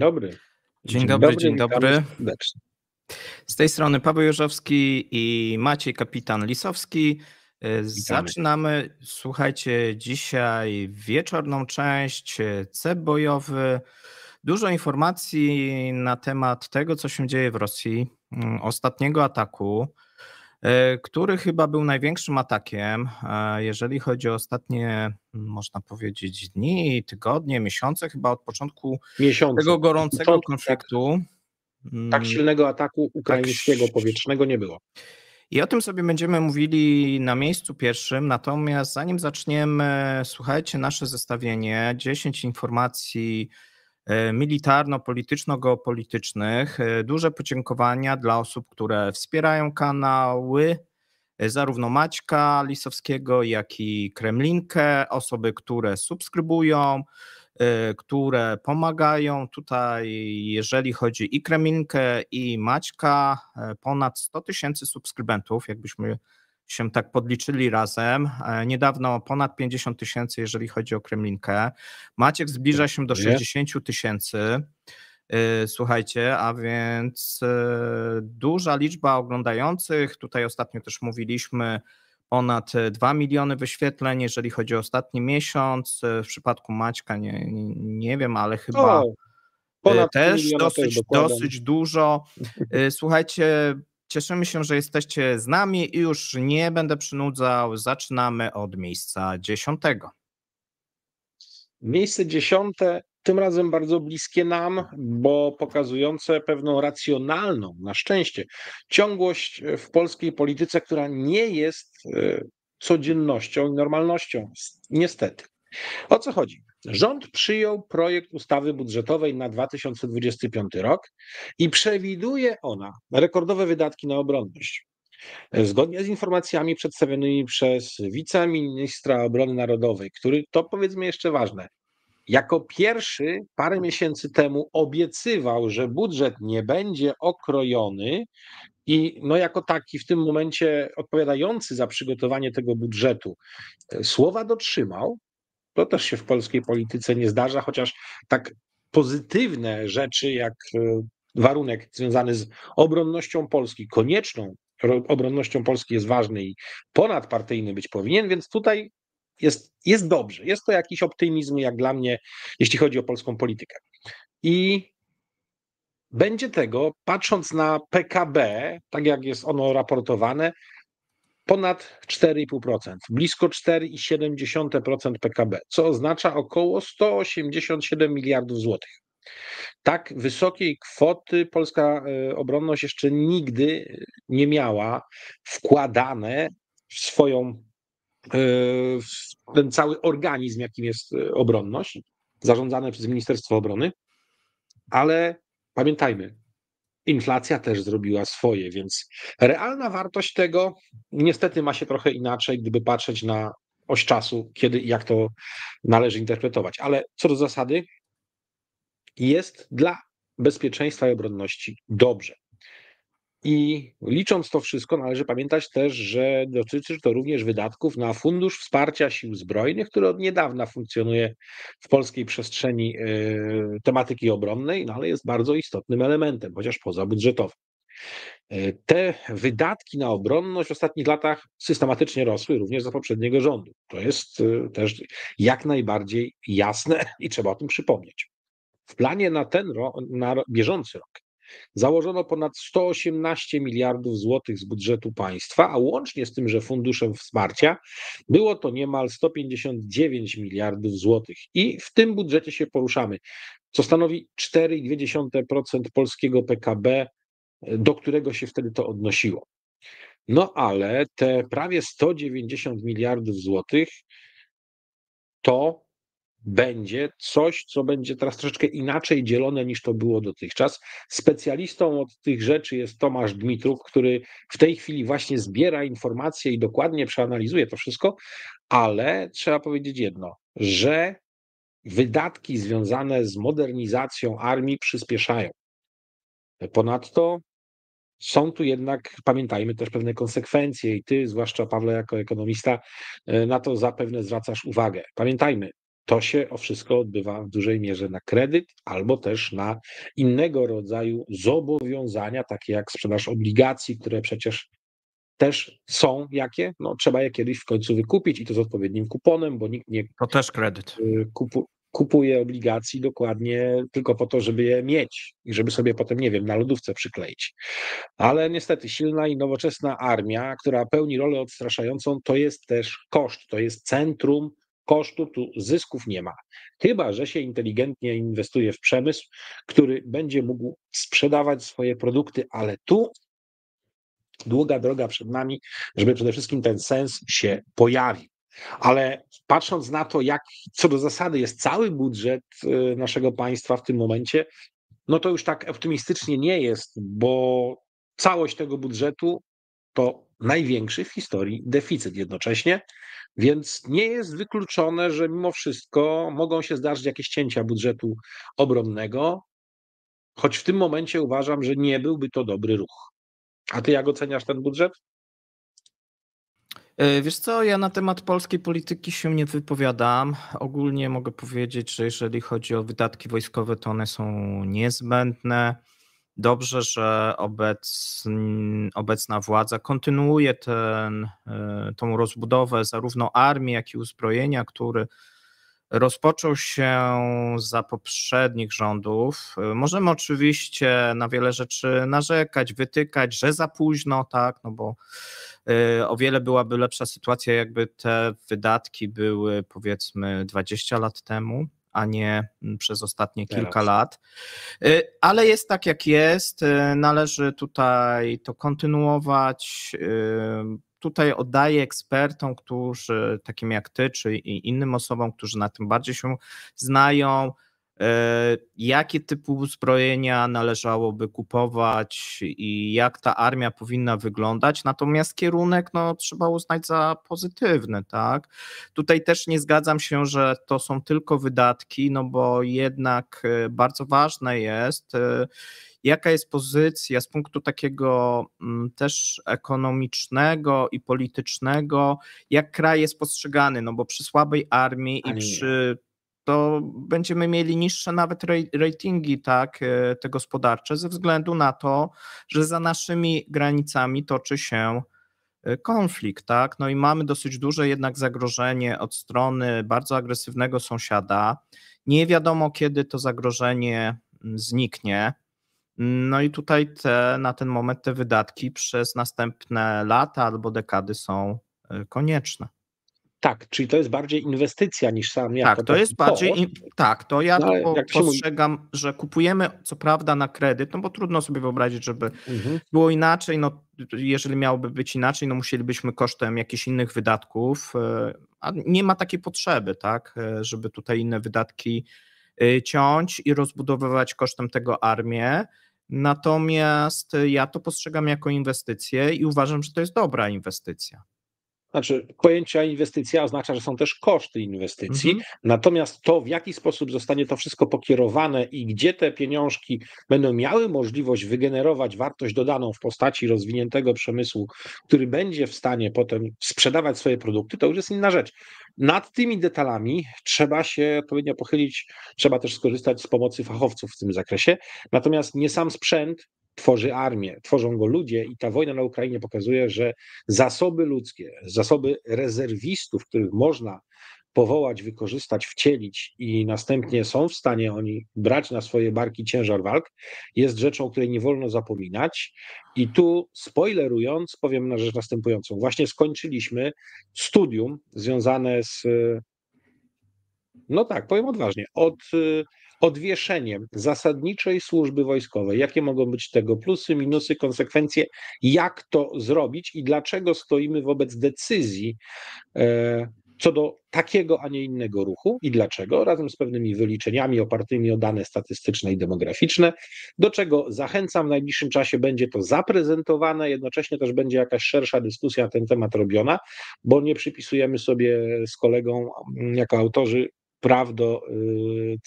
dobry. Dzień, dzień dobry, dzień dobry. Z tej strony Paweł Jorzowski i Maciej Kapitan Lisowski. E, witamy. Zaczynamy, słuchajcie, dzisiaj wieczorną część e, C bojowy. Dużo informacji na temat tego, co się dzieje w Rosji, mm, ostatniego ataku, E, który chyba był największym atakiem, e, jeżeli chodzi o ostatnie, można powiedzieć, dni, tygodnie, miesiące, chyba od początku miesiące. tego gorącego tak. konfliktu. Tak, tak, silnego ataku tak ukraińskiego tak, powietrznego nie było. I o tym sobie będziemy mówili na miejscu pierwszym. Natomiast zanim zaczniemy, słuchajcie nasze zestawienie 10 informacji E, militarno-polityczno-geopolitycznych. E, duże podziękowania dla osób, które wspierają kanały, e, zarówno Maćka Lisowskiego, jak i Kremlinkę, osoby, które subskrybują, które pomagają. Tutaj, jeżeli chodzi i Kremlinkę, i Maćka, ponad 100 tysięcy subskrybentów, jakbyśmy się tak podliczyli razem. E, niedawno ponad 50 tysięcy, jeżeli chodzi o Kremlinkę. Maciek zbliża się do 60 tysięcy. E, słuchajcie, a więc e, duża liczba oglądających. Tutaj ostatnio też mówiliśmy ponad 2 miliony wyświetleń, jeżeli chodzi o ostatni miesiąc. W przypadku Maćka nie, nie, nie wiem, ale chyba. też dosyć, też dosyć dużo. Słuchajcie, Cieszymy się, że jesteście z nami i już nie będę przynudzał. Zaczynamy od miejsca dziesiątego. Miejsce dziesiąte, tym razem bardzo bliskie nam, bo pokazujące pewną racjonalną, na szczęście, ciągłość w polskiej polityce, która nie jest e, codziennością i normalnością, niestety. O co chodzi? Rząd przyjął projekt ustawy budżetowej na 2025 rok i przewiduje ona rekordowe wydatki na obronność. Zgodnie z informacjami przedstawionymi przez wiceministra obrony narodowej, który to powiedzmy jeszcze ważne, jako pierwszy parę miesięcy temu obiecywał, że budżet nie będzie okrojony i no jako taki w tym momencie odpowiadający za przygotowanie tego budżetu e, słowa dotrzymał, to też się w polskiej polityce nie zdarza, chociaż tak pozytywne rzeczy jak e, warunek związany z obronnością Polski, konieczną obronnością Polski jest ważny i ponadpartyjny być powinien, więc tutaj jest, jest dobrze. Jest to jakiś optymizm, jak dla mnie, jeśli chodzi o polską politykę. I będzie tego, patrząc na PKB, tak jak jest ono raportowane, ponad 4,5%, blisko 4,7% PKB, co oznacza około 187 miliardów złotych. Tak wysokiej kwoty polska e, obronność jeszcze nigdy nie miała wkładane w swoją, e, w ten cały organizm, jakim jest e, obronność, zarządzane przez Ministerstwo Obrony. Ale pamiętajmy, Inflacja też zrobiła swoje, więc realna wartość tego niestety ma się trochę inaczej, gdyby patrzeć na oś czasu, kiedy i jak to należy interpretować. Ale co do zasady, jest dla bezpieczeństwa i obronności dobrze. I licząc to wszystko, należy pamiętać też, że dotyczy to również wydatków na Fundusz Wsparcia Sił Zbrojnych, który od niedawna funkcjonuje w polskiej przestrzeni e, tematyki obronnej, no ale jest bardzo istotnym elementem, chociaż pozabudżetowym. E, te wydatki na obronność w ostatnich latach systematycznie rosły również za poprzedniego rządu. To jest e, też jak najbardziej jasne i trzeba o tym przypomnieć. W planie na ten rok, na bieżący rok Założono ponad 118 miliardów złotych z budżetu państwa, a łącznie z tymże funduszem wsparcia było to niemal 159 miliardów złotych. I w tym budżecie się poruszamy, co stanowi 4,2% polskiego PKB, do którego się wtedy to odnosiło. No ale te prawie 190 miliardów złotych to będzie coś, co będzie teraz troszeczkę inaczej dzielone niż to było dotychczas. Specjalistą od tych rzeczy jest Tomasz Dmitruk, który w tej chwili właśnie zbiera informacje i dokładnie przeanalizuje to wszystko, ale trzeba powiedzieć jedno, że wydatki związane z modernizacją armii przyspieszają. Ponadto są tu jednak, pamiętajmy też pewne konsekwencje i ty, zwłaszcza Pawle, jako ekonomista, na to zapewne zwracasz uwagę. Pamiętajmy, to się o wszystko odbywa w dużej mierze na kredyt albo też na innego rodzaju zobowiązania, takie jak sprzedaż obligacji, które przecież też są jakie, no trzeba je kiedyś w końcu wykupić i to z odpowiednim kuponem, bo nikt nie. To też kredyt. Y, kupu, kupuje obligacji dokładnie tylko po to, żeby je mieć i żeby sobie potem, nie wiem, na lodówce przykleić. Ale niestety silna i nowoczesna armia, która pełni rolę odstraszającą, to jest też koszt, to jest centrum kosztu, tu zysków nie ma. Chyba, że się inteligentnie inwestuje w przemysł, który będzie mógł sprzedawać swoje produkty, ale tu długa droga przed nami, żeby przede wszystkim ten sens się pojawił. Ale patrząc na to, jak co do zasady jest cały budżet y, naszego państwa w tym momencie, no to już tak optymistycznie nie jest, bo całość tego budżetu to największy w historii deficyt jednocześnie, więc nie jest wykluczone, że mimo wszystko mogą się zdarzyć jakieś cięcia budżetu obronnego, choć w tym momencie uważam, że nie byłby to dobry ruch. A ty jak oceniasz ten budżet? E, wiesz co, ja na temat polskiej polityki się nie wypowiadam. Ogólnie mogę powiedzieć, że jeżeli chodzi o wydatki wojskowe, to one są niezbędne dobrze, że obecna władza kontynuuje ten, e, tą rozbudowę zarówno armii, jak i uzbrojenia, który rozpoczął się za poprzednich rządów. E, możemy oczywiście na wiele rzeczy narzekać, wytykać, że za późno, tak, no bo e, o wiele byłaby lepsza sytuacja, jakby te wydatki były powiedzmy 20 lat temu a nie mm, przez ostatnie Teraz. kilka lat. Y, ale jest tak, jak jest. Y, należy tutaj to kontynuować. Y, tutaj oddaję ekspertom, którzy, takim jak ty, czy innym osobom, którzy na tym bardziej się znają, E, jakie typu uzbrojenia należałoby kupować i jak ta armia powinna wyglądać, natomiast kierunek no, trzeba uznać za pozytywny. Tak? Tutaj też nie zgadzam się, że to są tylko wydatki, no bo jednak e, bardzo ważne jest, e, jaka jest pozycja z punktu takiego mm, też ekonomicznego i politycznego, jak kraj jest postrzegany, no bo przy słabej armii i przy to będziemy mieli niższe nawet ratingi tak, e, te gospodarcze ze względu na to, że za naszymi granicami toczy się e, konflikt, tak? No i mamy dosyć duże jednak zagrożenie od strony bardzo agresywnego sąsiada. Nie wiadomo, kiedy to zagrożenie mm, zniknie. No i tutaj te, na ten moment te wydatki przez następne lata albo dekady są e, konieczne. Tak, czyli to jest bardziej inwestycja niż sam ja. Tak, to jest bardziej, in, tak, to ja no, to postrzegam, mówi... że kupujemy co prawda na kredyt, no bo trudno sobie wyobrazić, żeby mhm. było inaczej, no jeżeli miałoby być inaczej, no musielibyśmy kosztem jakichś innych wydatków, e, a nie ma takiej potrzeby, tak, e, żeby tutaj inne wydatki e, ciąć i rozbudowywać kosztem tego armię, natomiast ja to postrzegam jako inwestycję i uważam, że to jest dobra inwestycja. Znaczy, pojęcie inwestycja oznacza, że są też koszty inwestycji, mhm. natomiast to, w jaki sposób zostanie to wszystko pokierowane i gdzie te pieniążki będą miały możliwość wygenerować wartość dodaną w postaci rozwiniętego przemysłu, który będzie w stanie potem sprzedawać swoje produkty, to już jest inna rzecz. Nad tymi detalami trzeba się odpowiednio pochylić, trzeba też skorzystać z pomocy fachowców w tym zakresie. Natomiast nie sam sprzęt tworzy armię, tworzą go ludzie i ta wojna na Ukrainie pokazuje, że zasoby ludzkie, zasoby rezerwistów, których można powołać, wykorzystać, wcielić i następnie są w stanie oni brać na swoje barki ciężar walk, jest rzeczą, o której nie wolno zapominać. I tu, spoilerując, powiem na rzecz następującą. Właśnie skończyliśmy studium związane z, no tak, powiem odważnie, od y, odwieszeniem zasadniczej służby wojskowej. Jakie mogą być tego plusy, minusy, konsekwencje, jak to zrobić i dlaczego stoimy wobec decyzji e, co do takiego, a nie innego ruchu i dlaczego, razem z pewnymi wyliczeniami opartymi o dane statystyczne i demograficzne, do czego zachęcam. W najbliższym czasie będzie to zaprezentowane, jednocześnie też będzie jakaś szersza dyskusja na ten temat robiona, bo nie przypisujemy sobie z kolegą, mm, jako autorzy, praw do y,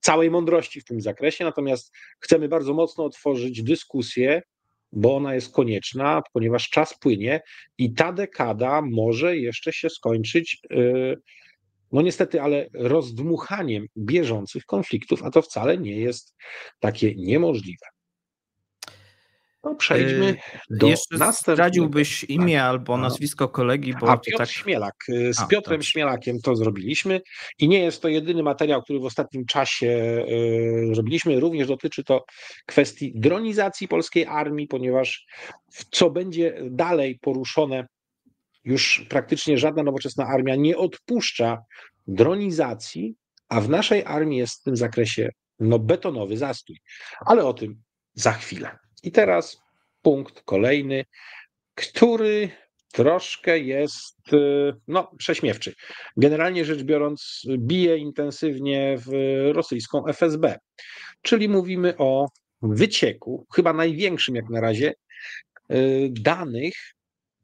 całej mądrości w tym zakresie, natomiast chcemy bardzo mocno otworzyć dyskusję, bo ona jest konieczna, ponieważ czas płynie i ta dekada może jeszcze się skończyć, y, no niestety, ale rozdmuchaniem bieżących konfliktów, a to wcale nie jest takie niemożliwe. No przejdźmy y, do Jeszcze następnego. Radziłbyś imię albo nazwisko kolegi, bo A Piotr tak... Śmielak. Y, z A, Piotrem tak. Śmielakiem to zrobiliśmy i nie jest to jedyny materiał, który w ostatnim czasie y, zrobiliśmy. Również dotyczy to kwestii dronizacji polskiej armii, ponieważ co będzie dalej poruszone, już praktycznie żadna nowoczesna armia nie odpuszcza dronizacji, a w naszej armii jest w tym zakresie no, betonowy zastój. Ale o tym za chwilę. I teraz punkt kolejny, który troszkę jest y, no, prześmiewczy. Generalnie rzecz biorąc, bije intensywnie w rosyjską FSB, czyli mówimy o wycieku, chyba największym jak na razie, y, danych,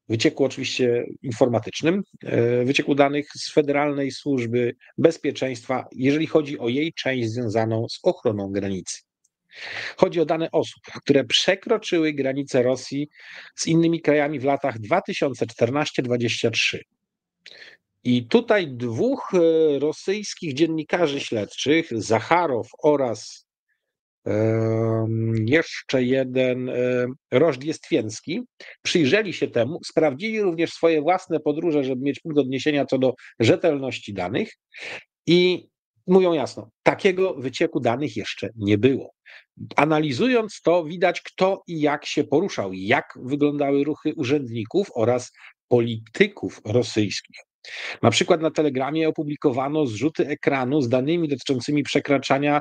wycieku oczywiście informatycznym, y, wycieku danych z Federalnej Służby Bezpieczeństwa, jeżeli chodzi o jej część związaną z ochroną granicy. Chodzi o dane osób, które przekroczyły granice Rosji z innymi krajami w latach 2014-2023. I tutaj dwóch e, rosyjskich dziennikarzy śledczych, Zacharow oraz jeszcze jeden e, Rożd Jestwięcki, przyjrzeli się temu, sprawdzili również swoje własne podróże, żeby mieć punkt odniesienia co do rzetelności danych i mówią jasno, takiego wycieku danych jeszcze nie było. Analizując to, widać kto i jak się poruszał, jak wyglądały ruchy urzędników oraz polityków rosyjskich. Na przykład na Telegramie opublikowano zrzuty ekranu z danymi dotyczącymi przekraczania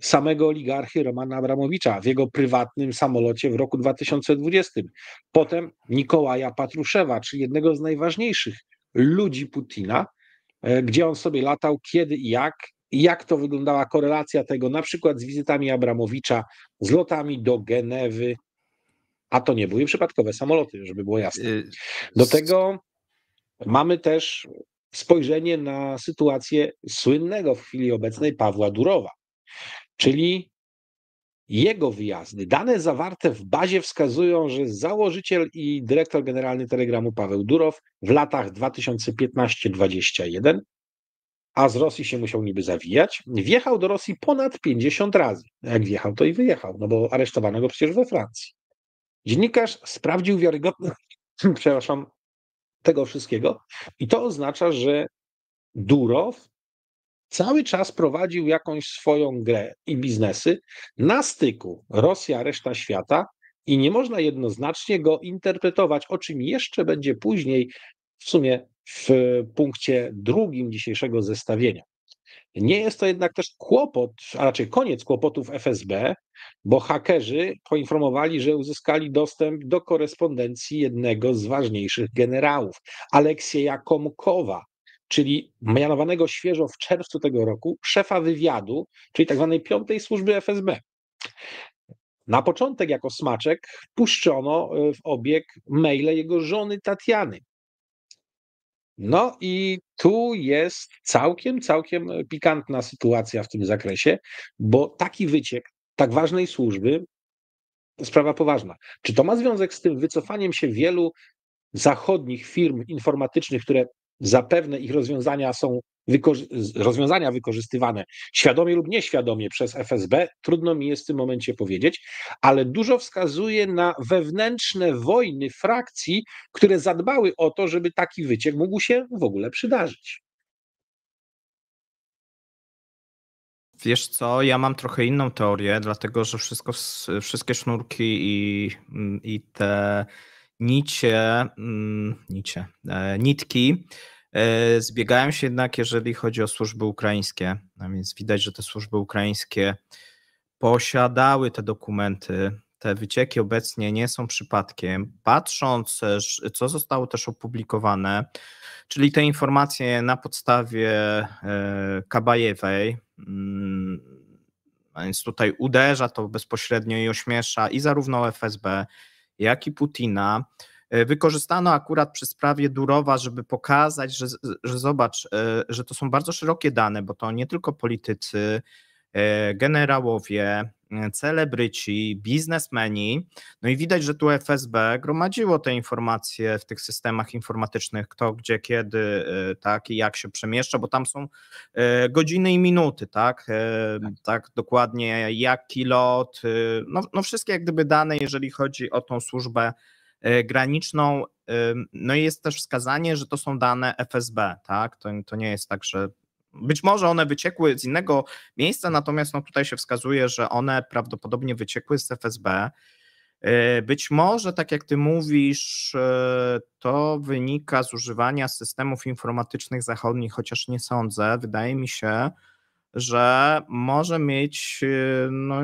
samego oligarchy Romana Abramowicza w jego prywatnym samolocie w roku 2020. Potem Nikołaja Patruszewa, czyli jednego z najważniejszych ludzi Putina, e, gdzie on sobie latał, kiedy i jak, jak to wyglądała korelacja tego na przykład z wizytami Abramowicza, z lotami do Genewy, a to nie były przypadkowe samoloty, żeby było jasne. Y, do tego mamy też spojrzenie na sytuację słynnego w chwili obecnej Pawła Durowa, czyli jego wyjazdy. Dane zawarte w bazie wskazują, że założyciel i dyrektor generalny Telegramu Paweł Durow w latach 2015 2021 a z Rosji się musiał niby zawijać. Wjechał do Rosji ponad 50 razy. No jak wjechał, to i wyjechał, no bo aresztowano go przecież we Francji. Dziennikarz sprawdził wiarygodność, przepraszam, tego wszystkiego i to oznacza, że Durow cały czas prowadził jakąś swoją grę i biznesy na styku Rosja, reszta świata i nie można jednoznacznie go interpretować, o czym jeszcze będzie później w sumie w punkcie drugim dzisiejszego zestawienia. Nie jest to jednak też kłopot, a raczej koniec kłopotów FSB, bo hakerzy poinformowali, że uzyskali dostęp do korespondencji jednego z ważniejszych generałów, Aleksieja Komkowa, czyli mianowanego świeżo w czerwcu tego roku szefa wywiadu, czyli tzw. Tak piątej służby FSB. Na początek jako smaczek puszczono e, w obieg maile jego żony Tatiany, no i tu jest całkiem, całkiem e, pikantna sytuacja w tym zakresie, bo taki wyciek tak ważnej służby, sprawa poważna. Czy to ma związek z tym wycofaniem się wielu zachodnich firm informatycznych, które zapewne ich rozwiązania są rozwiązania wykorzystywane świadomie lub nieświadomie przez FSB, trudno mi jest w tym momencie powiedzieć, ale dużo wskazuje na wewnętrzne wojny frakcji, które zadbały o to, żeby taki wyciek mógł się w ogóle przydarzyć. Wiesz co, ja mam trochę inną teorię, dlatego że wszystko, wszystkie sznurki i, mm, i te nicie, mm, nicie, e, nitki E, Zbiegają się jednak, jeżeli chodzi o służby ukraińskie, a no więc widać, że te służby ukraińskie posiadały te dokumenty. Te wycieki obecnie nie są przypadkiem. Patrząc, e, co zostało też opublikowane, czyli te informacje na podstawie e, Kabajewej, a mm, no więc tutaj uderza to bezpośrednio i ośmiesza i zarówno FSB, jak i Putina. E, wykorzystano akurat przy sprawie Durowa, żeby pokazać, że, że zobacz, e, że to są bardzo szerokie dane, bo to nie tylko politycy, e, generałowie, celebryci, biznesmeni. No i widać, że tu FSB gromadziło te informacje w tych systemach informatycznych, kto, gdzie, kiedy, tak i jak się przemieszcza, bo tam są godziny i minuty, tak, tak, dokładnie, jaki lot, no, no wszystkie jak gdyby dane, jeżeli chodzi o tą służbę E, graniczną. No i jest też wskazanie, że to są dane FSB, tak? To, to nie jest tak, że być może one wyciekły z innego miejsca, natomiast no tutaj się wskazuje, że one prawdopodobnie wyciekły z FSB. E, być może, tak jak ty mówisz, e, to wynika z używania systemów informatycznych zachodnich, chociaż nie sądzę. Wydaje mi się, że może mieć no,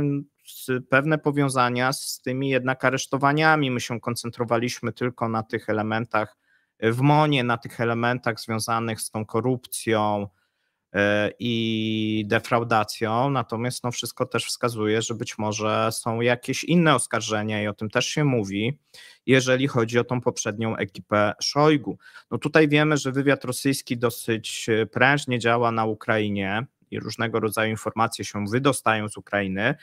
pewne powiązania z tymi jednak aresztowaniami. My się koncentrowaliśmy tylko na tych elementach e, w Monie, na tych elementach związanych z tą korupcją e, i defraudacją, natomiast no, wszystko też wskazuje, że być może są jakieś inne oskarżenia i o tym też się mówi, jeżeli chodzi o tą poprzednią ekipę Szojgu. No tutaj wiemy, że wywiad rosyjski dosyć e, prężnie działa na Ukrainie, i różnego rodzaju informacje się wydostają z Ukrainy,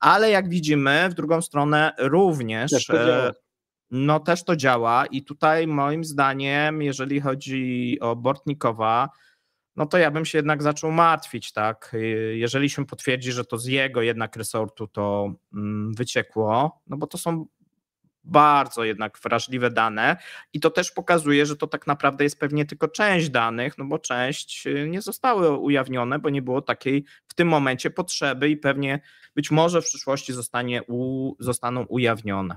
ale jak widzimy, w drugą stronę również. E, no też to działa i tutaj moim zdaniem, jeżeli chodzi o Bortnikowa, no to ja bym się jednak zaczął martwić, tak? E, jeżeli się potwierdzi, że to z jego jednak resortu to mm, wyciekło, no bo to są bardzo jednak wrażliwe dane i to też pokazuje, że to tak naprawdę jest pewnie tylko część danych, no bo część y, nie zostały ujawnione, bo nie było takiej w tym momencie potrzeby i pewnie być może w przyszłości zostanie u, zostaną ujawnione.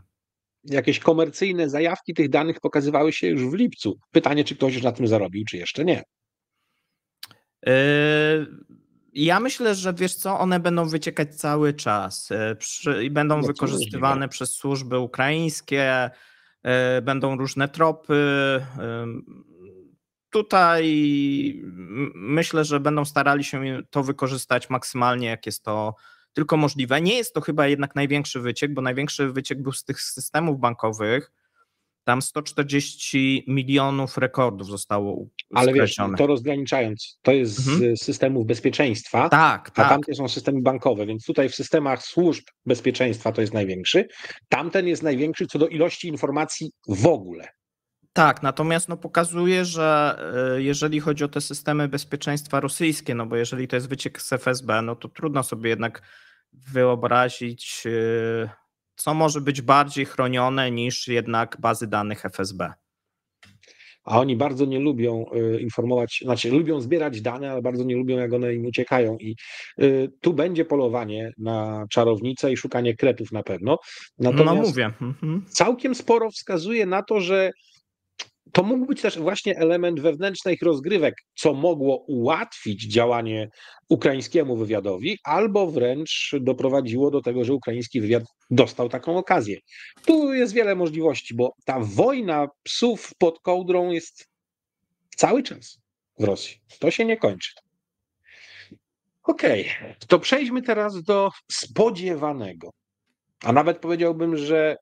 Jakieś komercyjne zajawki tych danych pokazywały się już w lipcu. Pytanie, czy ktoś już na tym zarobił, czy jeszcze nie. Yy, ja myślę, że wiesz co, one będą wyciekać cały czas e, i będą no, wykorzystywane nie, przez służby ukraińskie, e, będą różne tropy. tutaj myślę, że będą starali się to wykorzystać maksymalnie, jak jest to tylko możliwe. Nie jest to chyba jednak największy wyciek, bo największy wyciek był z tych systemów bankowych, tam 140 milionów rekordów zostało Ale skreślone. wiesz, to rozgraniczając, to jest z mhm. systemów bezpieczeństwa, tak, a tak. tamte są systemy bankowe, więc tutaj w systemach służb bezpieczeństwa to jest największy. Tamten jest największy co do ilości informacji w ogóle. Tak, natomiast no pokazuje, że e, jeżeli chodzi o te systemy bezpieczeństwa rosyjskie, no bo jeżeli to jest wyciek z FSB, no to trudno sobie jednak wyobrazić e, co może być bardziej chronione niż jednak bazy danych FSB? a oni bardzo nie lubią y, informować, znaczy lubią zbierać dane, ale bardzo nie lubią, jak one im uciekają. I y, tu będzie polowanie na czarownicę i szukanie kretów na pewno. No, Natomiast no mówię. Mhm. Całkiem sporo wskazuje na to, że to mógł być też właśnie element wewnętrznych rozgrywek, co mogło ułatwić działanie ukraińskiemu wywiadowi, albo wręcz doprowadziło do tego, że ukraiński wywiad dostał taką okazję. Tu jest wiele możliwości, bo ta wojna psów pod kołdrą jest cały czas w Rosji. To się nie kończy. Okej, okay, to przejdźmy teraz do spodziewanego. A nawet powiedziałbym, że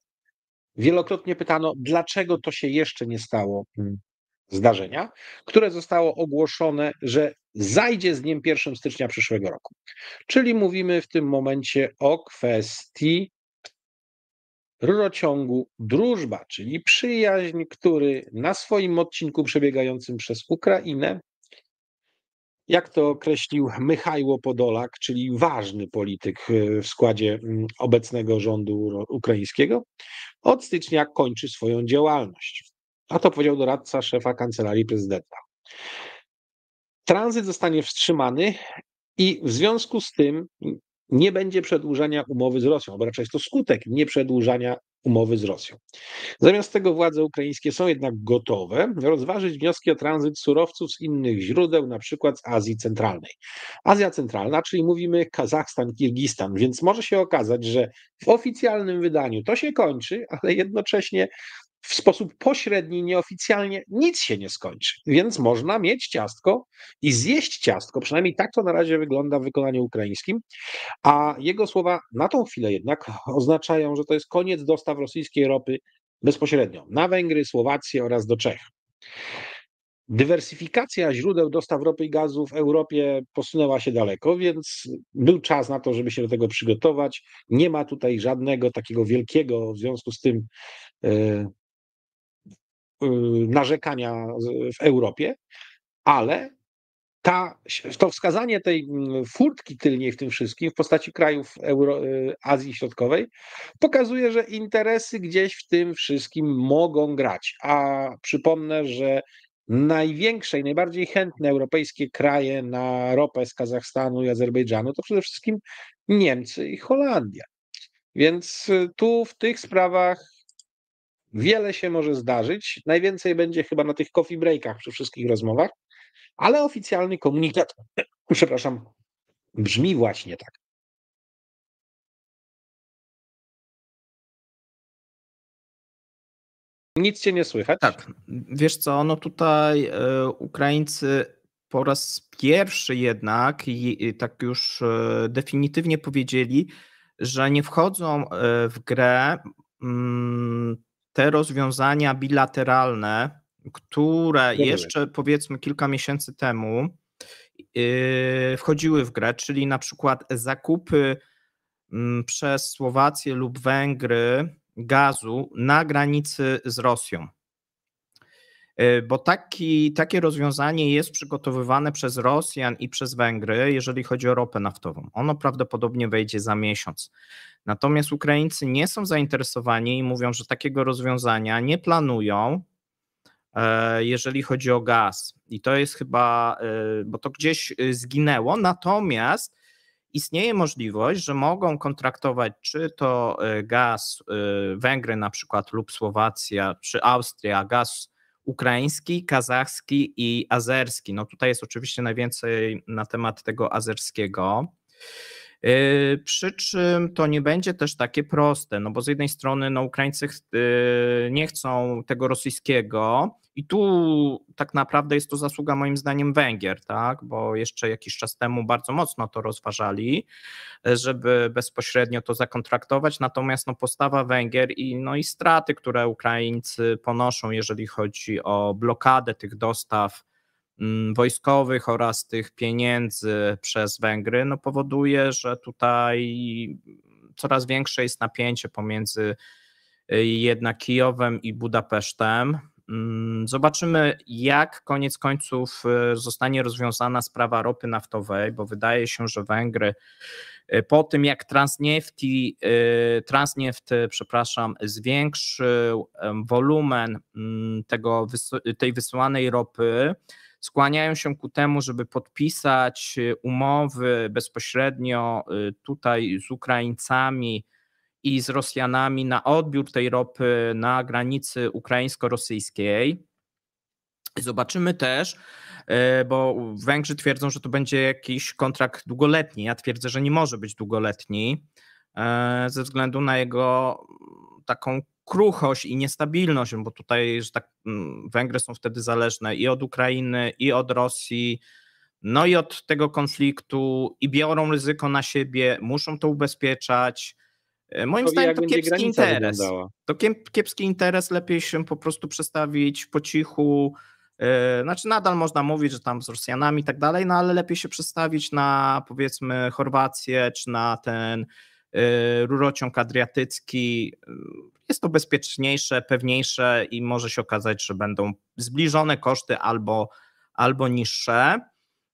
Wielokrotnie pytano, dlaczego to się jeszcze nie stało mm, zdarzenia, które zostało ogłoszone, że zajdzie z dniem 1 stycznia przyszłego roku. Czyli mówimy w tym momencie o kwestii rurociągu Drużba, czyli przyjaźń, który na swoim odcinku przebiegającym przez Ukrainę jak to określił Michajło Podolak, czyli ważny polityk e, w składzie mm, obecnego rządu ukraińskiego, od stycznia kończy swoją działalność. A to powiedział doradca szefa kancelarii prezydenta. Tranzyt zostanie wstrzymany i w związku z tym mm, nie będzie przedłużania umowy z Rosją, albo raczej jest to skutek nieprzedłużania umowy z Rosją. Zamiast tego władze ukraińskie są jednak gotowe rozważyć wnioski o tranzyt surowców z innych źródeł, na przykład z Azji Centralnej. Azja Centralna, czyli mówimy Kazachstan, Kirgistan, więc może się okazać, że w oficjalnym wydaniu to się kończy, ale jednocześnie w sposób pośredni, nieoficjalnie nic się nie skończy. Więc można mieć ciastko i zjeść ciastko, przynajmniej tak to na razie wygląda w wykonaniu ukraińskim, a jego słowa na tą chwilę jednak oznaczają, że to jest koniec dostaw rosyjskiej ropy bezpośrednio na Węgry, Słowację oraz do Czech. Dywersyfikacja źródeł dostaw ropy i gazu w Europie posunęła się daleko, więc był czas na to, żeby się do tego przygotować. Nie ma tutaj żadnego takiego wielkiego w związku z tym e, Y, narzekania w Europie, ale ta, to wskazanie tej mm, furtki tylniej w tym wszystkim w postaci krajów Euro, y, Azji Środkowej pokazuje, że interesy gdzieś w tym wszystkim mogą grać. A przypomnę, że największe i najbardziej chętne europejskie kraje na ropę z Kazachstanu i Azerbejdżanu to przede wszystkim Niemcy i Holandia. Więc y, tu w tych sprawach Wiele się może zdarzyć. Najwięcej będzie chyba na tych coffee breakach przy wszystkich rozmowach, ale oficjalny komunikat, przepraszam, brzmi właśnie tak. Nic cię nie słychać. Tak. Wiesz co, no tutaj e, Ukraińcy po raz pierwszy jednak i tak już e, definitywnie powiedzieli, że nie wchodzą e, w grę mm, te rozwiązania bilateralne, które jeszcze powiedzmy kilka miesięcy temu yy, wchodziły w grę, czyli na przykład zakupy mm, przez Słowację lub Węgry gazu na granicy z Rosją. E, bo taki, takie rozwiązanie jest przygotowywane przez Rosjan i przez Węgry, jeżeli chodzi o ropę naftową. Ono prawdopodobnie wejdzie za miesiąc. Natomiast Ukraińcy nie są zainteresowani i mówią, że takiego rozwiązania nie planują, e, jeżeli chodzi o gaz. I to jest chyba, e, bo to gdzieś zginęło. Natomiast istnieje możliwość, że mogą kontraktować czy to gaz Węgry na przykład lub Słowacja, czy Austria, gaz ukraiński, kazachski i azerski. No tutaj jest oczywiście najwięcej na temat tego azerskiego. Yy, przy czym to nie będzie też takie proste, no bo z jednej strony no, Ukraińcy yy, nie chcą tego rosyjskiego, i tu tak naprawdę jest to zasługa moim zdaniem Węgier, tak? bo jeszcze jakiś czas temu bardzo mocno to rozważali, żeby bezpośrednio to zakontraktować, natomiast no, postawa Węgier i, no, i straty, które Ukraińcy ponoszą, jeżeli chodzi o blokadę tych dostaw Mm, wojskowych oraz tych pieniędzy przez Węgry, no powoduje, że tutaj coraz większe jest napięcie pomiędzy y, jednak Kijowem i Budapesztem. Mm, zobaczymy, jak koniec końców y, zostanie rozwiązana sprawa ropy naftowej, bo wydaje się, że Węgry y, po tym, jak Transnefti, Transneft przepraszam, zwiększył wolumen mm, tego, tej wysyłanej ropy, skłaniają się ku temu, żeby podpisać y, umowy bezpośrednio y, tutaj z Ukraińcami i z Rosjanami na odbiór tej ropy na granicy ukraińsko-rosyjskiej. Zobaczymy też, y, bo Węgrzy twierdzą, że to będzie jakiś kontrakt długoletni. Ja twierdzę, że nie może być długoletni ze względu na jego taką kruchość i niestabilność, bo tutaj, że tak, mm, Węgry są wtedy zależne i od Ukrainy, i od Rosji, no i od tego konfliktu, i biorą ryzyko na siebie, muszą to ubezpieczać. E, moim zdaniem to kiepski interes. Wyglądała. To kiepski interes, lepiej się po prostu przestawić po cichu. E, znaczy, nadal można mówić, że tam z Rosjanami i tak dalej, no ale lepiej się przestawić na powiedzmy Chorwację czy na ten e, rurociąg adriatycki. Jest to bezpieczniejsze, pewniejsze i może się okazać, że będą zbliżone koszty albo, albo niższe.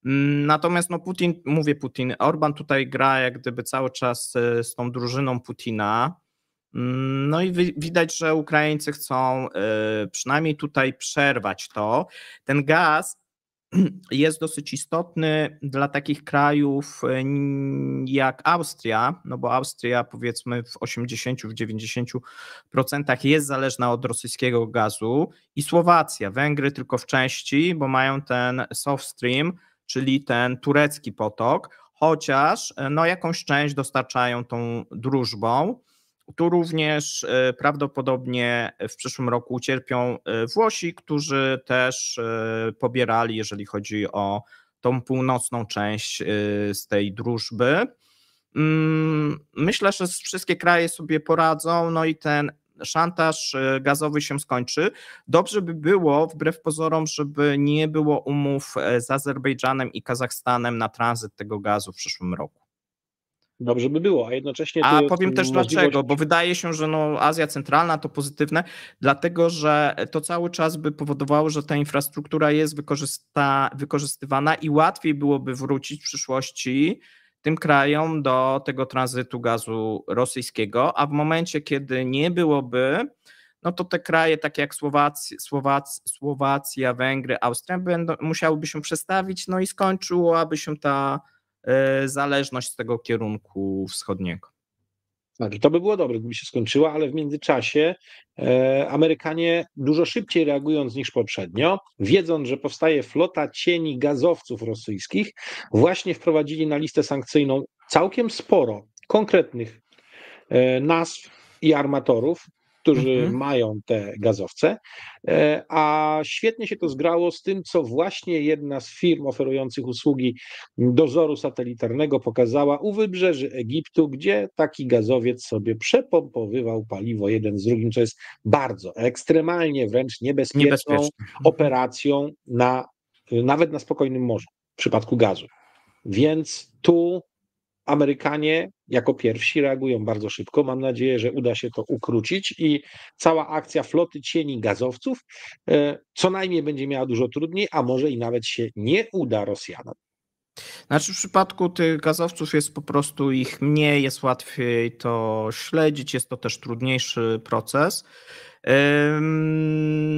Mm, natomiast no Putin, mówię Putin, Orban tutaj gra jak gdyby cały czas e, z tą drużyną Putina. Mm, no i widać, że Ukraińcy chcą e, przynajmniej tutaj przerwać to. Ten gaz jest dosyć istotny dla takich krajów e, jak Austria, no bo Austria powiedzmy w 80-90% jest zależna od rosyjskiego gazu i Słowacja, Węgry tylko w części, bo mają ten soft stream, czyli ten turecki potok, chociaż e, no jakąś część dostarczają tą drużbą. Tu również e, prawdopodobnie w przyszłym roku ucierpią e, Włosi, którzy też e, pobierali, jeżeli chodzi o tą północną część z tej drużby. Mm, myślę, że wszystkie kraje sobie poradzą, no i ten szantaż gazowy się skończy. Dobrze by było, wbrew pozorom, żeby nie było umów z Azerbejdżanem i Kazachstanem na tranzyt tego gazu w przyszłym roku. Dobrze by było, a jednocześnie. A powiem też możliwość... dlaczego, bo wydaje się, że no Azja Centralna to pozytywne, dlatego że to cały czas by powodowało, że ta infrastruktura jest wykorzysta, wykorzystywana i łatwiej byłoby wrócić w przyszłości tym krajom do tego tranzytu gazu rosyjskiego, a w momencie, kiedy nie byłoby, no to te kraje takie jak Słowacja, Słowacja, Słowacja Węgry, Austria będą, musiałyby się przestawić, no i skończyłaby się ta E, zależność z tego kierunku wschodniego. Znaczy, to by było dobre, gdyby się skończyła, ale w międzyczasie e, Amerykanie dużo szybciej reagując niż poprzednio, wiedząc, że powstaje flota cieni gazowców rosyjskich, właśnie wprowadzili na listę sankcyjną całkiem sporo konkretnych e, nazw i armatorów, którzy mhm. mają te gazowce, e, a świetnie się to zgrało z tym, co właśnie jedna z firm oferujących usługi dozoru satelitarnego pokazała u wybrzeży Egiptu, gdzie taki gazowiec sobie przepompowywał paliwo jeden z drugim, co jest bardzo ekstremalnie wręcz niebezpieczną mhm. operacją na, nawet na spokojnym morzu w przypadku gazu. Więc tu Amerykanie jako pierwsi reagują bardzo szybko. Mam nadzieję, że uda się to ukrócić i cała akcja floty cieni gazowców e, co najmniej będzie miała dużo trudniej, a może i nawet się nie uda Rosjanom. Znaczy w przypadku tych gazowców jest po prostu ich mniej, jest łatwiej to śledzić, jest to też trudniejszy proces.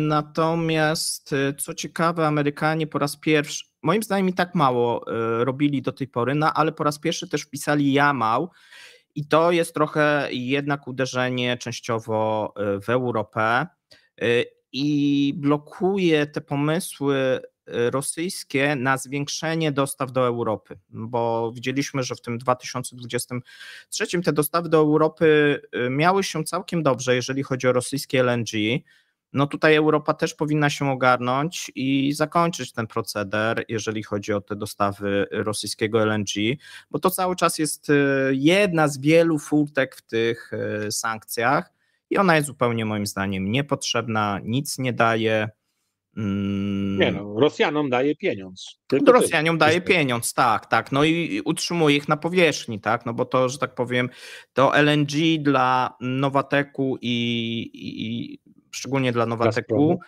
Natomiast e, co ciekawe, Amerykanie po raz pierwszy moim zdaniem i tak mało e, robili do tej pory, no ale po raz pierwszy też wpisali Jamał i to jest trochę jednak uderzenie częściowo e, w Europę e, i blokuje te pomysły rosyjskie na zwiększenie dostaw do Europy, bo widzieliśmy, że w tym 2023 te dostawy do Europy miały się całkiem dobrze, jeżeli chodzi o rosyjskie LNG no tutaj Europa też powinna się ogarnąć i zakończyć ten proceder, jeżeli chodzi o te dostawy rosyjskiego LNG, bo to cały czas jest y, jedna z wielu furtek w tych y, sankcjach i ona jest zupełnie moim zdaniem niepotrzebna, nic nie daje. Mm, nie no, Rosjanom daje pieniądz. Tylko Rosjanom daje pieniądz, tak, tak. No i utrzymuje ich na powierzchni, tak, no bo to, że tak powiem, to LNG dla Nowateku i, i, szczególnie dla Nowateku.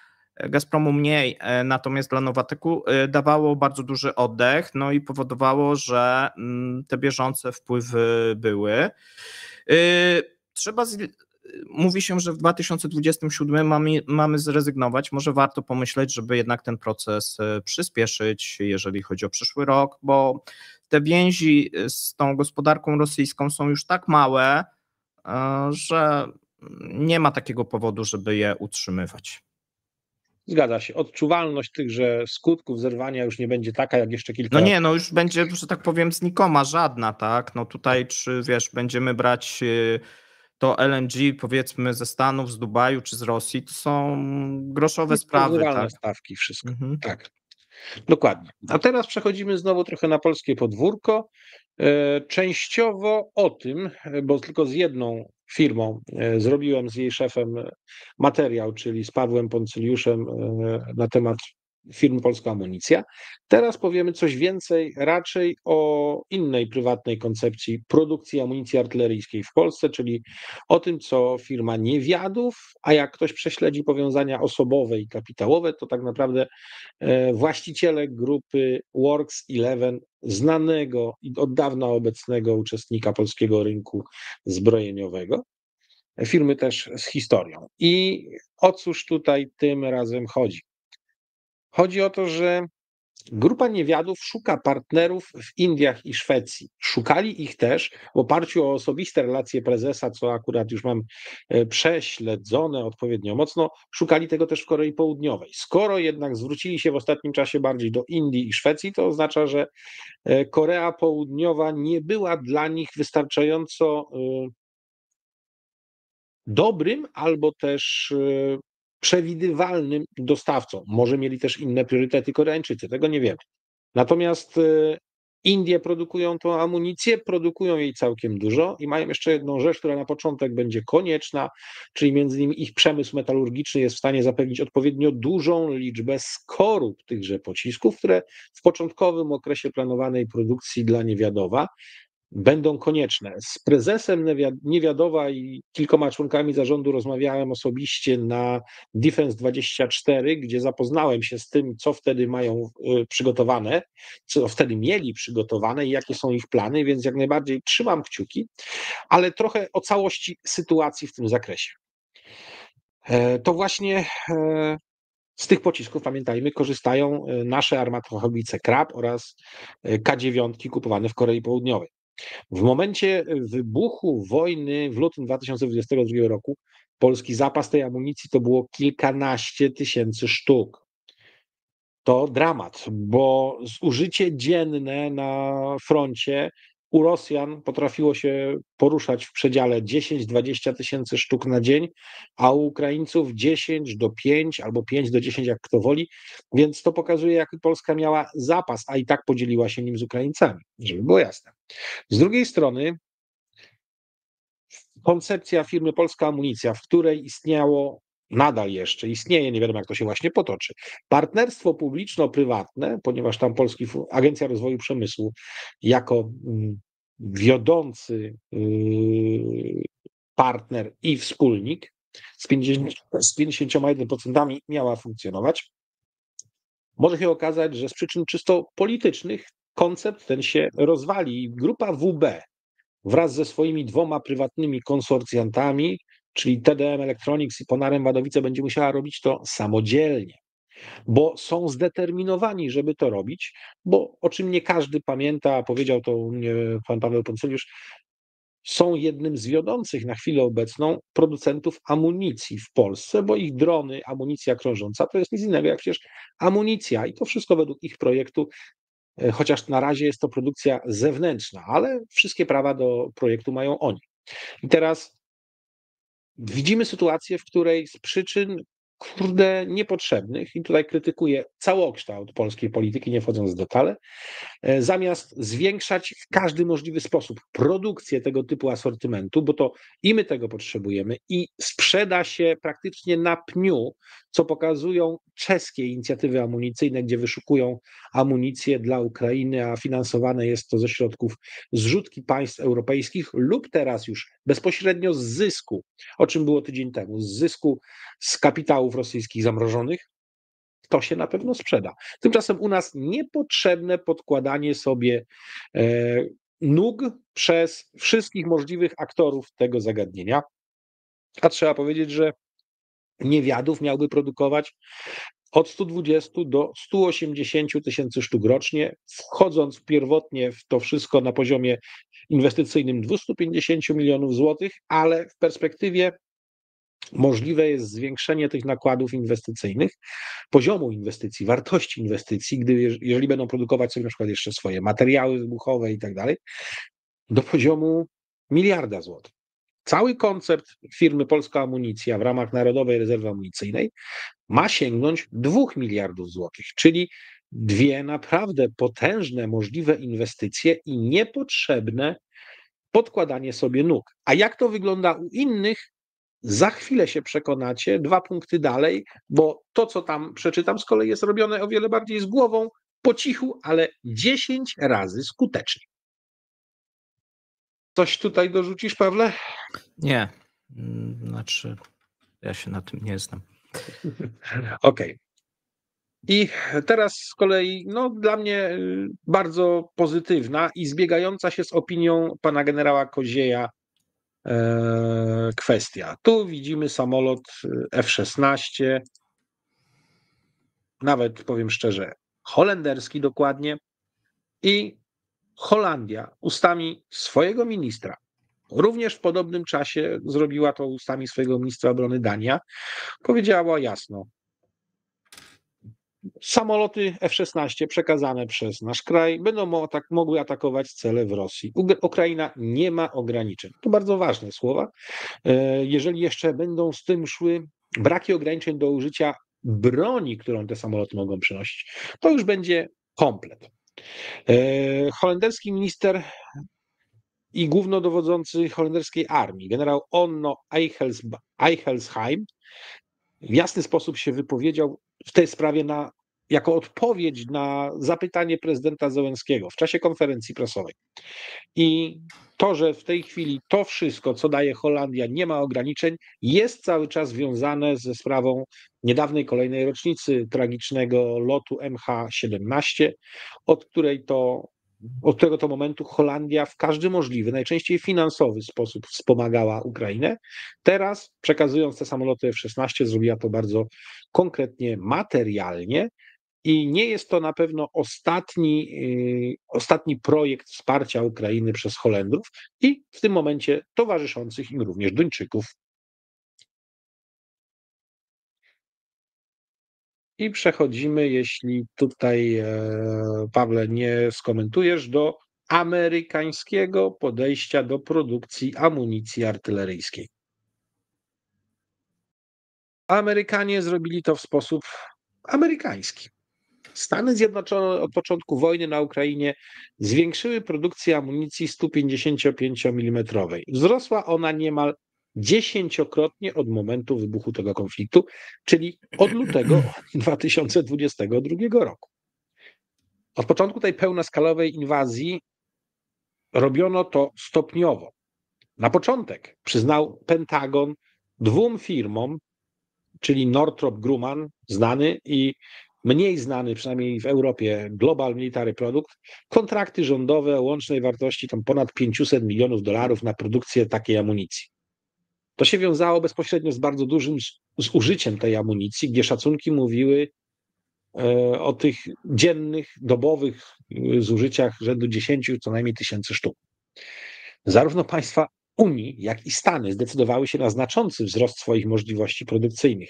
Gazpromu e, mniej, e, natomiast dla Nowateku e, dawało bardzo duży oddech, no i powodowało, że mm, te bieżące wpływy były. Trzeba, z... mówi się, że w 2027 mamy, mamy zrezygnować, może warto pomyśleć, żeby jednak ten proces przyspieszyć, jeżeli chodzi o przyszły rok, bo te więzi z tą gospodarką rosyjską są już tak małe, że nie ma takiego powodu, żeby je utrzymywać. Zgadza się. Odczuwalność tychże skutków zerwania już nie będzie taka jak jeszcze kilka. No nie, no już będzie, że tak powiem, znikoma żadna, tak? No tutaj, czy wiesz, będziemy brać y, to LNG, powiedzmy, ze Stanów, z Dubaju czy z Rosji, to są groszowe sprawy. Tak? stawki, wszystko. Mhm. Tak. Dokładnie. A teraz przechodzimy znowu trochę na polskie podwórko. E, częściowo o tym, bo tylko z jedną firmą. E, zrobiłem z jej szefem materiał, czyli z Pawłem Poncyliuszem e, na temat firmy Polska Amunicja. Teraz powiemy coś więcej raczej o innej prywatnej koncepcji produkcji amunicji artyleryjskiej w Polsce, czyli o tym, co firma Niewiadów, a jak ktoś prześledzi powiązania osobowe i kapitałowe, to tak naprawdę e, właściciele grupy Works 11 znanego i od dawna obecnego uczestnika polskiego rynku zbrojeniowego firmy też z historią. I o cóż tutaj tym razem chodzi? Chodzi o to, że Grupa niewiadów szuka partnerów w Indiach i Szwecji. Szukali ich też w oparciu o osobiste relacje prezesa, co akurat już mam e, prześledzone odpowiednio mocno. Szukali tego też w Korei Południowej. Skoro jednak zwrócili się w ostatnim czasie bardziej do Indii i Szwecji, to oznacza, że e, Korea Południowa nie była dla nich wystarczająco e, dobrym albo też przewidywalnym dostawcą. Może mieli też inne priorytety Koreańczycy, tego nie wiemy. Natomiast y, Indie produkują tą amunicję, produkują jej całkiem dużo i mają jeszcze jedną rzecz, która na początek będzie konieczna, czyli między innymi ich przemysł metalurgiczny jest w stanie zapewnić odpowiednio dużą liczbę skorup tychże pocisków, które w początkowym okresie planowanej produkcji dla niewiadowa będą konieczne. Z prezesem Niewiadowa i kilkoma członkami zarządu rozmawiałem osobiście na Defense 24, gdzie zapoznałem się z tym, co wtedy mają y, przygotowane, co wtedy mieli przygotowane i jakie są ich plany, więc jak najbardziej trzymam kciuki, ale trochę o całości sytuacji w tym zakresie. E, to właśnie e, z tych pocisków, pamiętajmy, korzystają e, nasze armatochowice Krab oraz K9 kupowane w Korei Południowej. W momencie e, wybuchu wojny w lutym 2022 roku polski zapas tej amunicji to było kilkanaście tysięcy sztuk. To dramat, bo zużycie dzienne na froncie u Rosjan potrafiło się poruszać w przedziale 10-20 tysięcy sztuk na dzień, a u Ukraińców 10 do 5 albo 5 do 10, jak kto woli. Więc to pokazuje, jak Polska miała zapas, a i tak podzieliła się nim z Ukraińcami, żeby było jasne. Z drugiej strony, koncepcja firmy Polska Amunicja, w której istniało nadal jeszcze istnieje, nie wiadomo jak to się właśnie potoczy. Partnerstwo publiczno-prywatne, ponieważ tam Polski Agencja Rozwoju Przemysłu jako mm, wiodący yy, partner i wspólnik z, 50, z 51% miała funkcjonować. Może się okazać, że z przyczyn czysto politycznych koncept ten się rozwali. Grupa WB wraz ze swoimi dwoma prywatnymi konsorcjantami, czyli TDM Electronics i Ponarem Wadowice, będzie musiała robić to samodzielnie bo są zdeterminowani, żeby to robić, bo o czym nie każdy pamięta, powiedział to pan Paweł Poncyliusz, są jednym z wiodących na chwilę obecną producentów amunicji w Polsce, bo ich drony, amunicja krążąca to jest nic innego jak przecież amunicja i to wszystko według ich projektu, e, chociaż na razie jest to produkcja zewnętrzna, ale wszystkie prawa do projektu mają oni. I teraz widzimy sytuację, w której z przyczyn kurde, niepotrzebnych, i tutaj krytykuję całokształt polskiej polityki, nie wchodząc w detale, e, zamiast zwiększać w każdy możliwy sposób produkcję tego typu asortymentu, bo to i my tego potrzebujemy, i sprzeda się praktycznie na pniu, co pokazują czeskie inicjatywy amunicyjne, gdzie wyszukują amunicję dla Ukrainy, a finansowane jest to ze środków zrzutki państw europejskich lub teraz już bezpośrednio z zysku, o czym było tydzień temu, z zysku z kapitałów rosyjskich zamrożonych. To się na pewno sprzeda. Tymczasem u nas niepotrzebne podkładanie sobie e, nóg przez wszystkich możliwych aktorów tego zagadnienia. A trzeba powiedzieć, że niewiadów miałby produkować od 120 do 180 tysięcy sztuk rocznie, wchodząc pierwotnie w to wszystko na poziomie inwestycyjnym 250 milionów złotych, ale w perspektywie możliwe jest zwiększenie tych nakładów inwestycyjnych, poziomu inwestycji, wartości inwestycji, gdy, jeżeli będą produkować sobie na przykład jeszcze swoje materiały wybuchowe i tak dalej, do poziomu miliarda złotych cały koncept firmy Polska Amunicja w ramach Narodowej Rezerwy Amunicyjnej ma sięgnąć 2 miliardów złotych, czyli dwie naprawdę potężne możliwe inwestycje i niepotrzebne podkładanie sobie nóg. A jak to wygląda u innych, za chwilę się przekonacie, dwa punkty dalej, bo to, co tam przeczytam, z kolei jest robione o wiele bardziej z głową, po cichu, ale 10 razy skuteczniej. Coś tutaj dorzucisz, Pawle? Nie. Znaczy, ja się na tym nie znam. Okej. Okay. I teraz z kolei, no, dla mnie y, bardzo pozytywna i zbiegająca się z opinią pana generała Kozieja e, kwestia. Tu widzimy samolot y, F-16, nawet powiem szczerze, holenderski dokładnie, i Holandia ustami swojego ministra, również w podobnym czasie zrobiła to ustami swojego ministra obrony Dania, powiedziała jasno: Samoloty F-16 przekazane przez nasz kraj będą atak mogły atakować cele w Rosji. Ukraina nie ma ograniczeń. To bardzo ważne słowa. E, jeżeli jeszcze będą z tym szły braki ograniczeń do użycia broni, którą te samoloty mogą przynosić, to już będzie komplet. E, holenderski minister i głównodowodzący holenderskiej armii, generał Onno Eichelsheim, w jasny sposób się wypowiedział w tej sprawie na jako odpowiedź na zapytanie prezydenta Zełenskiego w czasie konferencji prasowej. I to, że w tej chwili to wszystko, co daje Holandia, nie ma ograniczeń, jest cały czas związane ze sprawą niedawnej kolejnej rocznicy tragicznego lotu MH17, od której to od tego to momentu Holandia w każdy możliwy, najczęściej finansowy sposób wspomagała Ukrainę. Teraz, przekazując te samoloty F-16, zrobiła to bardzo konkretnie, materialnie, i nie jest to na pewno ostatni, y, ostatni projekt wsparcia Ukrainy przez Holendrów i w tym momencie towarzyszących im również Duńczyków. I przechodzimy, jeśli tutaj, e, Pawle, nie skomentujesz, do amerykańskiego podejścia do produkcji amunicji artyleryjskiej. Amerykanie zrobili to w sposób amerykański. Stany Zjednoczone od początku wojny na Ukrainie zwiększyły produkcję amunicji 155 mm. Wzrosła ona niemal dziesięciokrotnie od momentu wybuchu tego konfliktu, czyli od lutego 2022 roku. Od początku tej pełnoskalowej inwazji robiono to stopniowo. Na początek przyznał Pentagon dwóm firmom, czyli Northrop Grumman, znany, i mniej znany, przynajmniej w Europie, Global Military Product, kontrakty rządowe o łącznej wartości tam ponad 500 milionów dolarów na produkcję takiej amunicji. To się wiązało bezpośrednio z bardzo dużym zużyciem tej amunicji, gdzie szacunki mówiły e, o tych dziennych, dobowych e, zużyciach rzędu 10 co najmniej tysięcy sztuk. Zarówno państwa Unii, jak i Stany zdecydowały się na znaczący wzrost swoich możliwości produkcyjnych.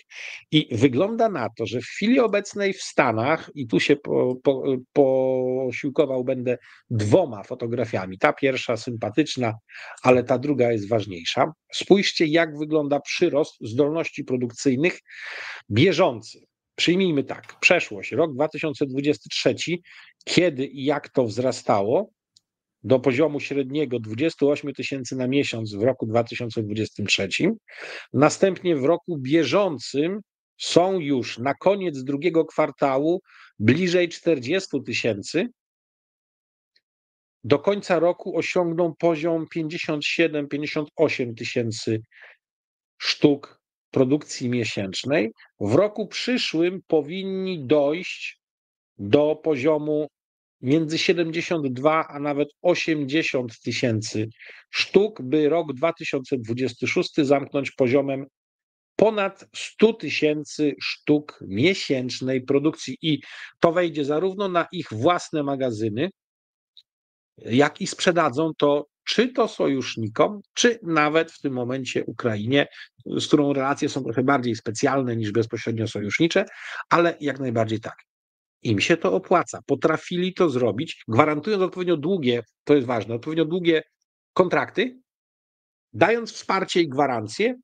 I wygląda na to, że w chwili obecnej w Stanach, i tu się po, po, posiłkował będę dwoma fotografiami, ta pierwsza sympatyczna, ale ta druga jest ważniejsza. Spójrzcie, jak wygląda przyrost zdolności produkcyjnych bieżący. Przyjmijmy tak, przeszłość, rok 2023, kiedy i jak to wzrastało, do poziomu średniego 28 tysięcy na miesiąc w roku 2023. Następnie w roku bieżącym są już na koniec drugiego kwartału bliżej 40 tysięcy. Do końca roku osiągną poziom 57-58 tysięcy sztuk produkcji miesięcznej. W roku przyszłym powinni dojść do poziomu między 72 a nawet 80 tysięcy sztuk, by rok 2026 zamknąć poziomem ponad 100 tysięcy sztuk miesięcznej produkcji i to wejdzie zarówno na ich własne magazyny, jak i sprzedadzą to czy to sojusznikom, czy nawet w tym momencie Ukrainie, z którą relacje są trochę bardziej specjalne niż bezpośrednio sojusznicze, ale jak najbardziej tak im się to opłaca. Potrafili to zrobić, gwarantując odpowiednio długie, to jest ważne, odpowiednio długie kontrakty, dając wsparcie i gwarancje,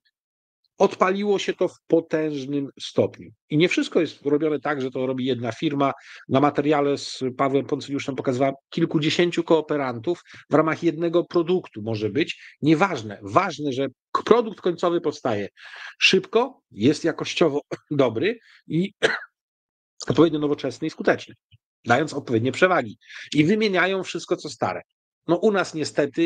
odpaliło się to w potężnym stopniu. I nie wszystko jest robione tak, że to robi jedna firma. Na materiale z Pawłem Poncyliuszem pokazywałem kilkudziesięciu kooperantów w ramach jednego produktu może być. Nieważne. Ważne, że produkt końcowy powstaje szybko, jest jakościowo dobry i odpowiednio nowoczesny i skuteczny, dając odpowiednie przewagi. I wymieniają wszystko, co stare. No u nas niestety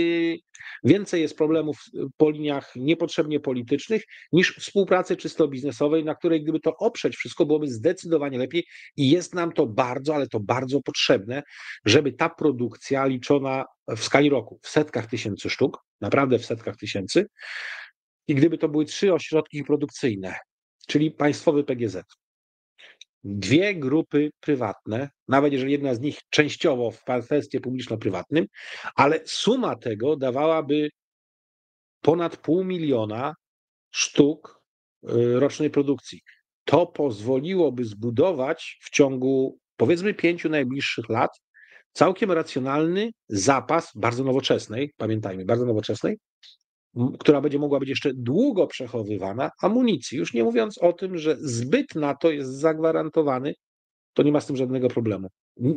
więcej jest problemów y, po liniach niepotrzebnie politycznych niż współpracy czysto biznesowej, na której gdyby to oprzeć wszystko byłoby zdecydowanie lepiej i jest nam to bardzo, ale to bardzo potrzebne, żeby ta produkcja liczona w skali roku w setkach tysięcy sztuk, naprawdę w setkach tysięcy i gdyby to były trzy ośrodki produkcyjne, czyli państwowy PGZ, dwie grupy prywatne, nawet jeżeli jedna z nich częściowo w partnerstwie publiczno-prywatnym, ale suma tego dawałaby ponad pół miliona sztuk y, rocznej produkcji. To pozwoliłoby zbudować w ciągu powiedzmy pięciu najbliższych lat całkiem racjonalny zapas bardzo nowoczesnej, pamiętajmy, bardzo nowoczesnej która będzie mogła być jeszcze długo przechowywana, amunicji. Już nie mówiąc o tym, że zbyt na to jest zagwarantowany, to nie ma z tym żadnego problemu.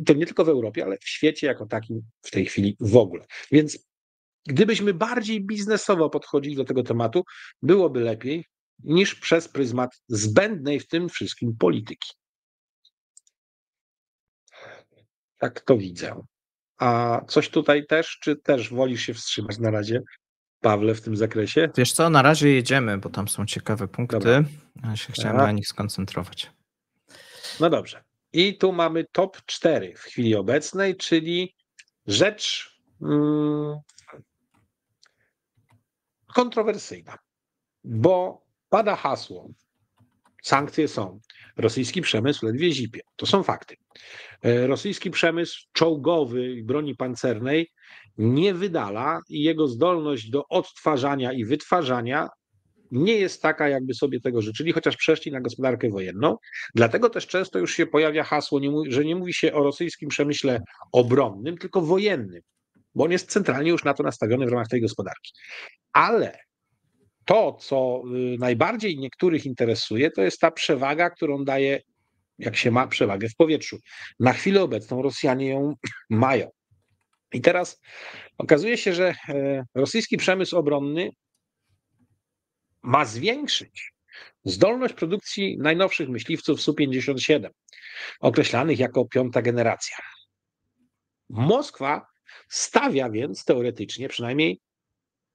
To nie tylko w Europie, ale w świecie jako takim w tej chwili w ogóle. Więc gdybyśmy bardziej biznesowo podchodzili do tego tematu, byłoby lepiej niż przez pryzmat zbędnej w tym wszystkim polityki. Tak to widzę. A coś tutaj też, czy też wolisz się wstrzymać na razie? Pawle w tym zakresie? Wiesz co, na razie jedziemy, bo tam są ciekawe punkty. Dobra. Ja się chciałem Aha. na nich skoncentrować. No dobrze. I tu mamy top 4 w chwili obecnej, czyli rzecz hmm, kontrowersyjna, bo pada hasło, sankcje są, rosyjski przemysł ledwie zipie. To są fakty. E, rosyjski przemysł czołgowy i broni pancernej nie wydala i jego zdolność do odtwarzania i wytwarzania nie jest taka, jakby sobie tego życzyli, chociaż przeszli na gospodarkę wojenną. Dlatego też często już się pojawia hasło, że nie mówi się o rosyjskim przemyśle obronnym, tylko wojennym, bo on jest centralnie już na to nastawiony w ramach tej gospodarki. Ale to, co y, najbardziej niektórych interesuje, to jest ta przewaga, którą daje, jak się ma przewagę w powietrzu. Na chwilę obecną Rosjanie ją mają. I teraz okazuje się, że e, rosyjski przemysł obronny ma zwiększyć zdolność produkcji najnowszych myśliwców Su-57, określanych jako piąta generacja. Moskwa stawia więc teoretycznie przynajmniej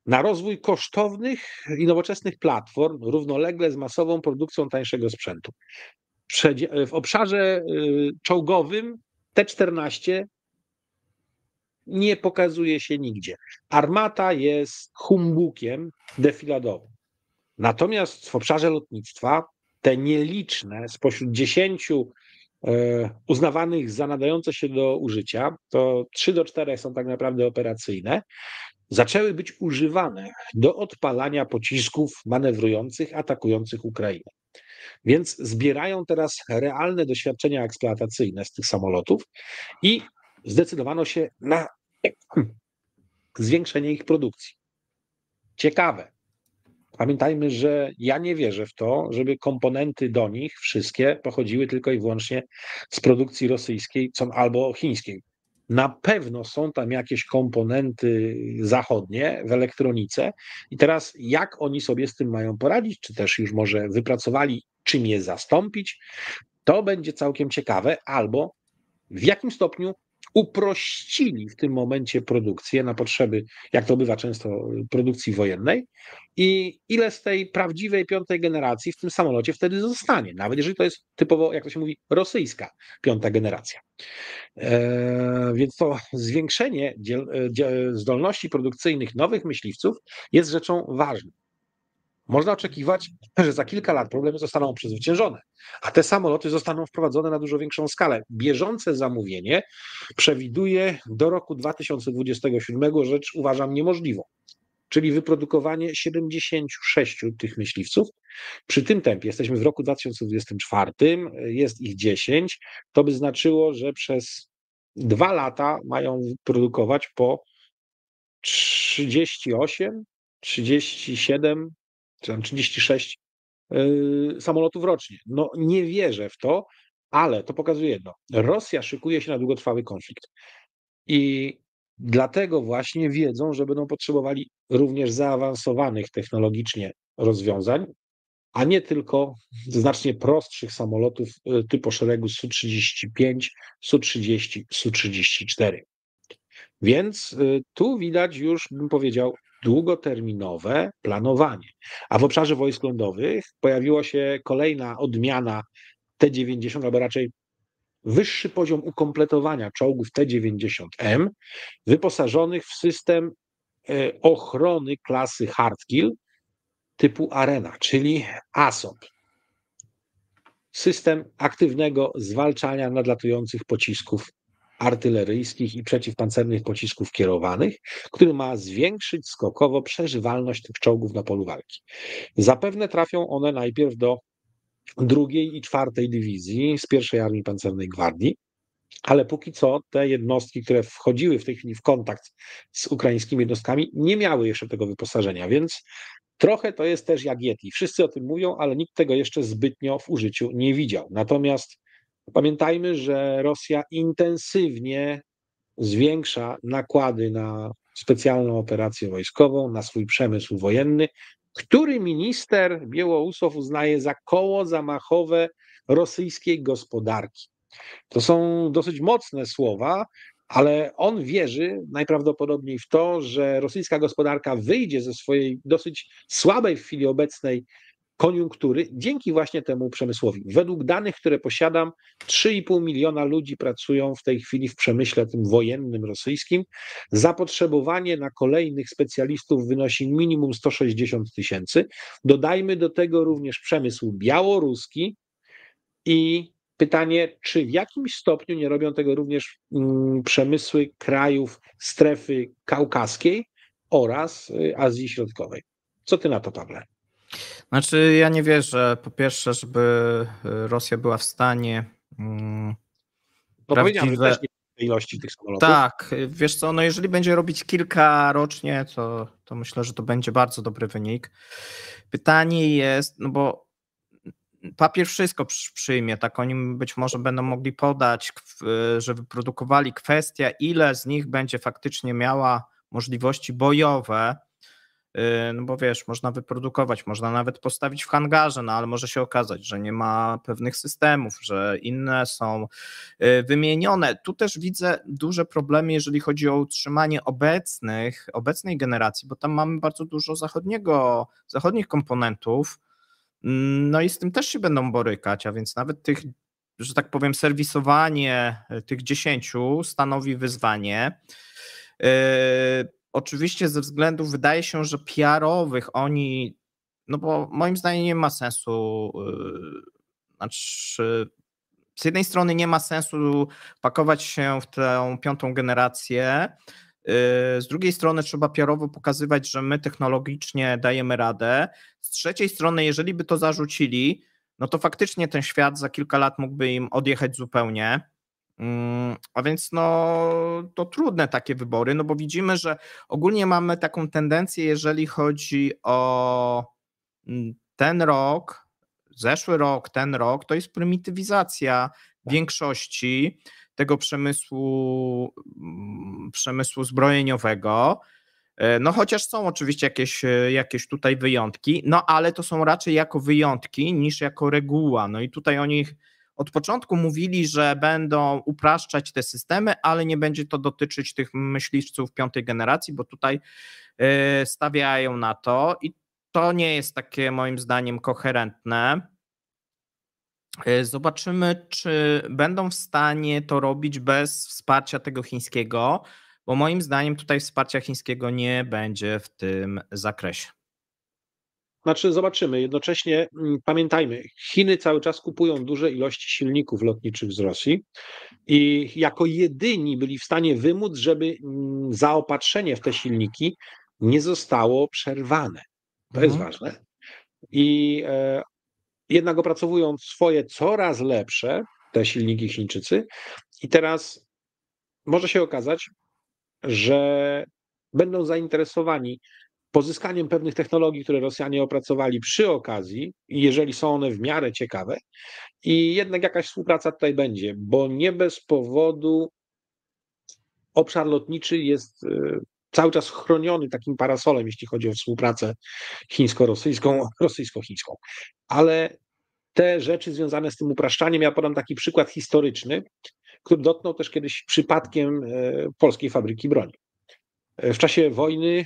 na rozwój kosztownych i nowoczesnych platform równolegle z masową produkcją tańszego sprzętu. W obszarze y, czołgowym T-14 nie pokazuje się nigdzie. Armata jest humbukiem defiladowym. Natomiast w obszarze lotnictwa te nieliczne spośród dziesięciu e, uznawanych za nadające się do użycia, to trzy do czterech są tak naprawdę operacyjne, zaczęły być używane do odpalania pocisków manewrujących, atakujących Ukrainę. Więc zbierają teraz realne doświadczenia eksploatacyjne z tych samolotów i zdecydowano się na zwiększenie ich produkcji. Ciekawe. Pamiętajmy, że ja nie wierzę w to, żeby komponenty do nich wszystkie pochodziły tylko i wyłącznie z produkcji rosyjskiej albo chińskiej. Na pewno są tam jakieś komponenty zachodnie w elektronice, i teraz jak oni sobie z tym mają poradzić, czy też już może wypracowali, czym je zastąpić, to będzie całkiem ciekawe, albo w jakim stopniu uprościli w tym momencie produkcję na potrzeby, jak to bywa często, produkcji wojennej i ile z tej prawdziwej piątej generacji w tym samolocie wtedy zostanie, nawet jeżeli to jest typowo, jak to się mówi, rosyjska piąta generacja. E, więc to zwiększenie dziel, e, dziel, e, zdolności produkcyjnych nowych myśliwców jest rzeczą ważną. Można oczekiwać, że za kilka lat problemy zostaną przezwyciężone, a te samoloty zostaną wprowadzone na dużo większą skalę. Bieżące zamówienie przewiduje do roku 2027 rzecz uważam niemożliwą czyli wyprodukowanie 76 tych myśliwców. Przy tym tempie jesteśmy w roku 2024, jest ich 10. To by znaczyło, że przez dwa lata mają produkować po 38, 37 czy tam 36 y, samolotów rocznie. No nie wierzę w to, ale to pokazuje jedno. Rosja szykuje się na długotrwały konflikt. I dlatego właśnie wiedzą, że będą potrzebowali również zaawansowanych technologicznie rozwiązań, a nie tylko znacznie prostszych samolotów y, typu szeregu Su-35, Su-30, Su-34. Więc y, tu widać już, bym powiedział, długoterminowe planowanie. A w obszarze wojsk lądowych pojawiła się kolejna odmiana T-90, albo raczej wyższy poziom ukompletowania czołgów T-90M, wyposażonych w system e, ochrony klasy Hardkill typu Arena, czyli ASOP. System aktywnego zwalczania nadlatujących pocisków artyleryjskich i przeciwpancernych pocisków kierowanych, który ma zwiększyć skokowo przeżywalność tych czołgów na polu walki. Zapewne trafią one najpierw do drugiej i czwartej dywizji z pierwszej armii pancernej gwardii, ale póki co te jednostki, które wchodziły w tej chwili w kontakt z ukraińskimi jednostkami, nie miały jeszcze tego wyposażenia, więc trochę to jest też jak Yeti. Wszyscy o tym mówią, ale nikt tego jeszcze zbytnio w użyciu nie widział. Natomiast Pamiętajmy, że Rosja intensywnie zwiększa nakłady na specjalną operację wojskową, na swój przemysł wojenny, który minister Białousów uznaje za koło zamachowe rosyjskiej gospodarki. To są dosyć mocne słowa, ale on wierzy najprawdopodobniej w to, że rosyjska gospodarka wyjdzie ze swojej dosyć słabej w chwili obecnej koniunktury dzięki właśnie temu przemysłowi. Według danych, które posiadam, 3,5 miliona ludzi pracują w tej chwili w przemyśle tym wojennym rosyjskim. Zapotrzebowanie na kolejnych specjalistów wynosi minimum 160 tysięcy. Dodajmy do tego również przemysł białoruski i pytanie, czy w jakimś stopniu nie robią tego również mm, przemysły krajów strefy kaukaskiej oraz y, Azji Środkowej. Co ty na to, Pawle? Znaczy, ja nie wierzę, po pierwsze, żeby y, Rosja była w stanie. Mm, no, prawdziwe... też ilości tych samolotów. Tak, wiesz co, no jeżeli będzie robić kilka rocznie, to, to myślę, że to będzie bardzo dobry wynik. Pytanie jest, no bo papier wszystko przyjmie, tak oni być może będą mogli podać, y, że wyprodukowali kwestia, ile z nich będzie faktycznie miała możliwości bojowe, Y, no bo wiesz, można wyprodukować, można nawet postawić w hangarze, no ale może się okazać, że nie ma pewnych systemów, że inne są y, wymienione. Tu też widzę duże problemy, jeżeli chodzi o utrzymanie obecnych, obecnej generacji, bo tam mamy bardzo dużo zachodniego, zachodnich komponentów, mm, no i z tym też się będą borykać, a więc nawet tych, że tak powiem, serwisowanie y, tych dziesięciu stanowi wyzwanie. Yy, oczywiście ze względów, wydaje się, że PR-owych oni, no bo moim zdaniem nie ma sensu, yy, znaczy z jednej strony nie ma sensu pakować się w tę piątą generację, yy, z drugiej strony trzeba PR-owo pokazywać, że my technologicznie dajemy radę, z trzeciej strony jeżeli by to zarzucili, no to faktycznie ten świat za kilka lat mógłby im odjechać zupełnie, Mm, a więc no, to trudne takie wybory, no bo widzimy, że ogólnie mamy taką tendencję, jeżeli chodzi o mm, ten rok, zeszły rok, ten rok, to jest prymitywizacja tak. większości tego przemysłu, mm, przemysłu zbrojeniowego. E, no chociaż są oczywiście jakieś, e, jakieś tutaj wyjątki, no ale to są raczej jako wyjątki niż jako reguła. No i tutaj o nich od początku mówili, że będą upraszczać te systemy, ale nie będzie to dotyczyć tych myśliwców piątej generacji, bo tutaj y, stawiają na to i to nie jest takie moim zdaniem koherentne. Y, zobaczymy, czy będą w stanie to robić bez wsparcia tego chińskiego, bo moim zdaniem tutaj wsparcia chińskiego nie będzie w tym zakresie. Znaczy, zobaczymy. Jednocześnie mm, pamiętajmy, Chiny cały czas kupują duże ilości silników lotniczych z Rosji i jako jedyni byli w stanie wymóc, żeby mm, zaopatrzenie w te silniki nie zostało przerwane. To mhm. jest ważne. I e, jednak opracowują swoje coraz lepsze te silniki Chińczycy. I teraz może się okazać, że będą zainteresowani pozyskaniem pewnych technologii, które Rosjanie opracowali przy okazji, jeżeli są one w miarę ciekawe, i jednak jakaś współpraca tutaj będzie, bo nie bez powodu obszar lotniczy jest y, cały czas chroniony takim parasolem, jeśli chodzi o współpracę chińsko-rosyjską, rosyjsko-chińską. Ale te rzeczy związane z tym upraszczaniem, ja podam taki przykład historyczny, który dotknął też kiedyś przypadkiem y, polskiej fabryki broni. W czasie wojny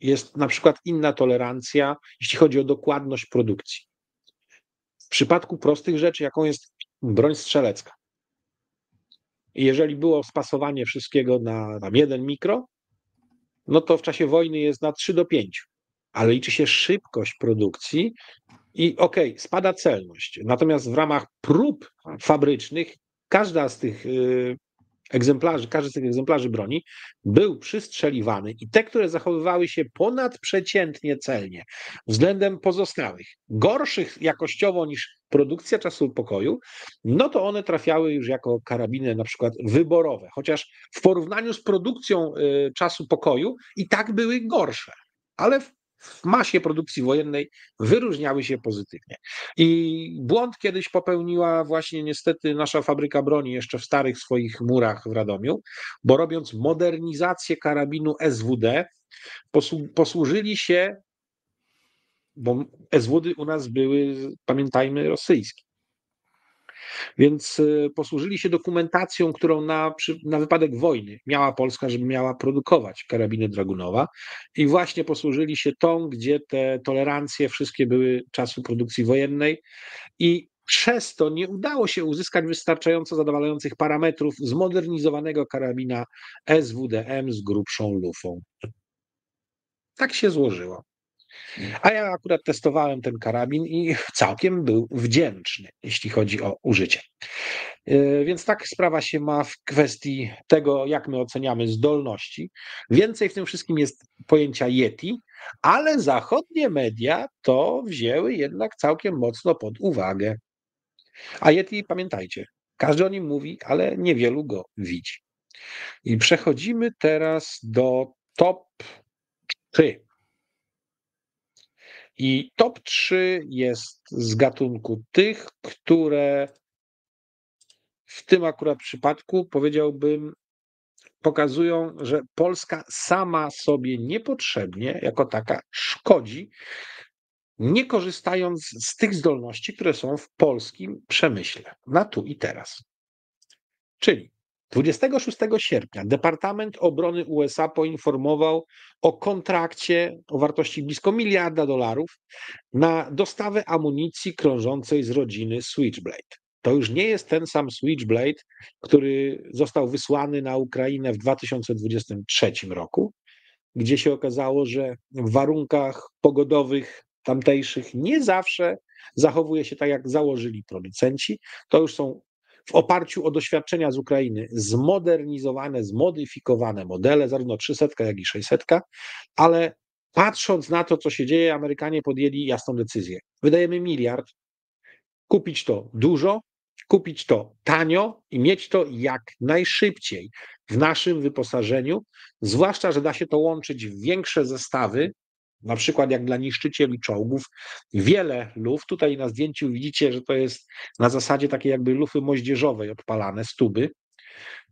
jest na przykład inna tolerancja, jeśli chodzi o dokładność produkcji. W przypadku prostych rzeczy, jaką jest broń strzelecka. Jeżeli było spasowanie wszystkiego na, na jeden mikro, no to w czasie wojny jest na 3 do 5, ale liczy się szybkość produkcji i okej, okay, spada celność. Natomiast w ramach prób fabrycznych każda z tych y, egzemplarzy, każdy z tych egzemplarzy broni był przystrzeliwany i te, które zachowywały się ponadprzeciętnie celnie względem pozostałych, gorszych jakościowo niż produkcja czasu pokoju, no to one trafiały już jako karabiny na przykład wyborowe, chociaż w porównaniu z produkcją y, czasu pokoju i tak były gorsze. Ale w w masie produkcji wojennej wyróżniały się pozytywnie. I błąd kiedyś popełniła właśnie niestety nasza fabryka broni jeszcze w starych swoich murach w Radomiu, bo robiąc modernizację karabinu SWD, posłużyli się, bo SWD u nas były, pamiętajmy, rosyjskie. Więc y, posłużyli się dokumentacją, którą na, na wypadek wojny miała Polska, żeby miała produkować karabiny Dragunowa i właśnie posłużyli się tą, gdzie te tolerancje wszystkie były czasu produkcji wojennej i przez to nie udało się uzyskać wystarczająco zadowalających parametrów zmodernizowanego karabina SWDM z grubszą lufą. Tak się złożyło. Mhm. A ja akurat testowałem ten karabin i całkiem był wdzięczny, jeśli chodzi o użycie. E, więc tak sprawa się ma w kwestii tego, jak my oceniamy zdolności. Więcej w tym wszystkim jest pojęcia Yeti, ale zachodnie media to wzięły jednak całkiem mocno pod uwagę. A Yeti, pamiętajcie, każdy o nim mówi, ale niewielu go widzi. I przechodzimy teraz do top 3 i top 3 jest z gatunku tych, które w tym akurat przypadku powiedziałbym pokazują, że Polska sama sobie niepotrzebnie jako taka szkodzi, nie korzystając z tych zdolności, które są w polskim przemyśle na tu i teraz. Czyli 26 sierpnia Departament Obrony USA poinformował o kontrakcie o wartości blisko miliarda dolarów na dostawę amunicji krążącej z rodziny Switchblade. To już nie jest ten sam Switchblade, który został wysłany na Ukrainę w 2023 roku, gdzie się okazało, że w warunkach pogodowych tamtejszych nie zawsze zachowuje się tak, jak założyli producenci. To już są w oparciu o doświadczenia z Ukrainy zmodernizowane, zmodyfikowane modele, zarówno 300 jak i 600, ale patrząc na to, co się dzieje, Amerykanie podjęli jasną decyzję. Wydajemy miliard, kupić to dużo, kupić to tanio i mieć to jak najszybciej w naszym wyposażeniu, zwłaszcza, że da się to łączyć w większe zestawy, na przykład jak dla niszczycieli czołgów, wiele luf. Tutaj na zdjęciu widzicie, że to jest na zasadzie takiej jakby lufy moździerzowej odpalane, stuby,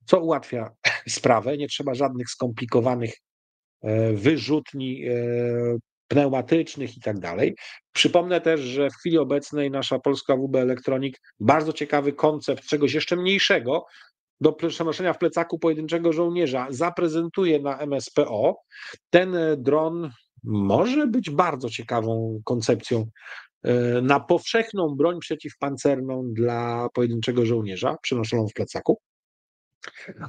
co ułatwia sprawę. Nie trzeba żadnych skomplikowanych e, wyrzutni e, pneumatycznych i tak dalej. Przypomnę też, że w chwili obecnej nasza polska WB Elektronik bardzo ciekawy koncept czegoś jeszcze mniejszego do przenoszenia w plecaku pojedynczego żołnierza zaprezentuje na MSPO. Ten e, dron może być bardzo ciekawą koncepcją e, na powszechną broń przeciwpancerną dla pojedynczego żołnierza, przenoszoną w plecaku,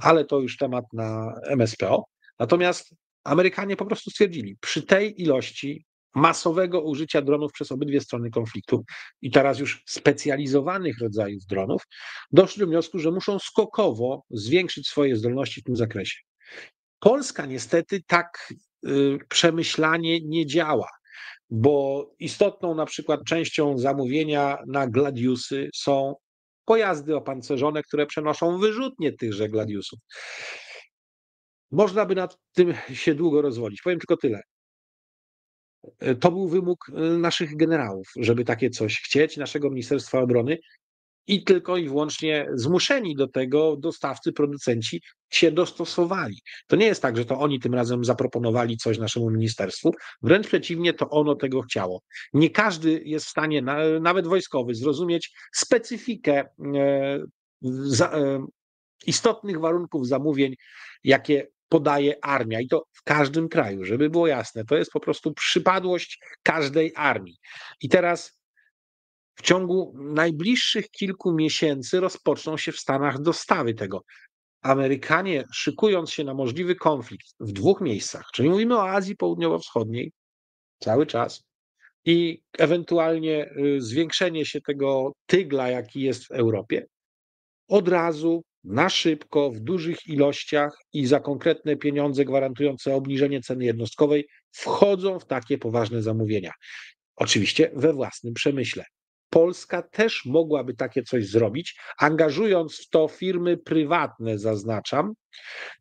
ale to już temat na MSPO. Natomiast Amerykanie po prostu stwierdzili, przy tej ilości masowego użycia dronów przez obydwie strony konfliktu i teraz już specjalizowanych rodzajów dronów, doszli do wniosku, że muszą skokowo zwiększyć swoje zdolności w tym zakresie. Polska niestety tak Y, przemyślanie nie działa, bo istotną na przykład częścią zamówienia na gladiusy są pojazdy opancerzone, które przenoszą wyrzutnie tychże gladiusów. Można by nad tym się długo rozwodzić. Powiem tylko tyle. E, to był wymóg y, naszych generałów, żeby takie coś chcieć, naszego Ministerstwa Obrony, i tylko i wyłącznie zmuszeni do tego dostawcy, producenci się dostosowali. To nie jest tak, że to oni tym razem zaproponowali coś naszemu ministerstwu, wręcz przeciwnie, to ono tego chciało. Nie każdy jest w stanie, nawet wojskowy, zrozumieć specyfikę e, e, istotnych warunków zamówień, jakie podaje armia i to w każdym kraju, żeby było jasne. To jest po prostu przypadłość każdej armii. I teraz w ciągu najbliższych kilku miesięcy rozpoczną się w Stanach dostawy tego. Amerykanie, szykując się na możliwy konflikt w dwóch miejscach, czyli mówimy o Azji Południowo-Wschodniej cały czas i ewentualnie y, zwiększenie się tego tygla, jaki jest w Europie, od razu, na szybko, w dużych ilościach i za konkretne pieniądze gwarantujące obniżenie ceny jednostkowej, wchodzą w takie poważne zamówienia. Oczywiście we własnym przemyśle. Polska też mogłaby takie coś zrobić, angażując w to firmy prywatne, zaznaczam.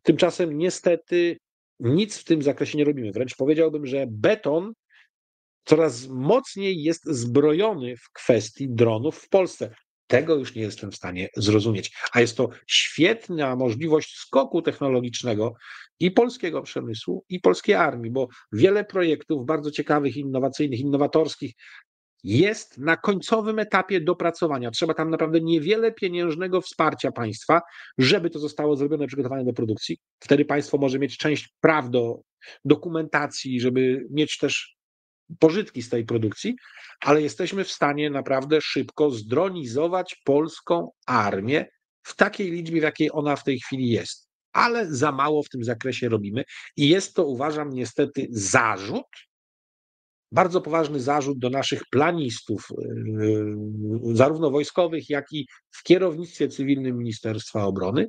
Tymczasem niestety nic w tym zakresie nie robimy. Wręcz powiedziałbym, że beton coraz mocniej jest zbrojony w kwestii dronów w Polsce. Tego już nie jestem w stanie zrozumieć. A jest to świetna możliwość skoku technologicznego i polskiego przemysłu, i polskiej armii, bo wiele projektów bardzo ciekawych, innowacyjnych, innowatorskich jest na końcowym etapie dopracowania. Trzeba tam naprawdę niewiele pieniężnego wsparcia państwa, żeby to zostało zrobione, przygotowane do produkcji. Wtedy państwo może mieć część praw do dokumentacji, żeby mieć też pożytki z tej produkcji, ale jesteśmy w stanie naprawdę szybko zdronizować polską armię w takiej liczbie, w jakiej ona w tej chwili jest. Ale za mało w tym zakresie robimy i jest to, uważam, niestety zarzut, bardzo poważny zarzut do naszych planistów, yy, zarówno wojskowych, jak i w kierownictwie cywilnym Ministerstwa Obrony.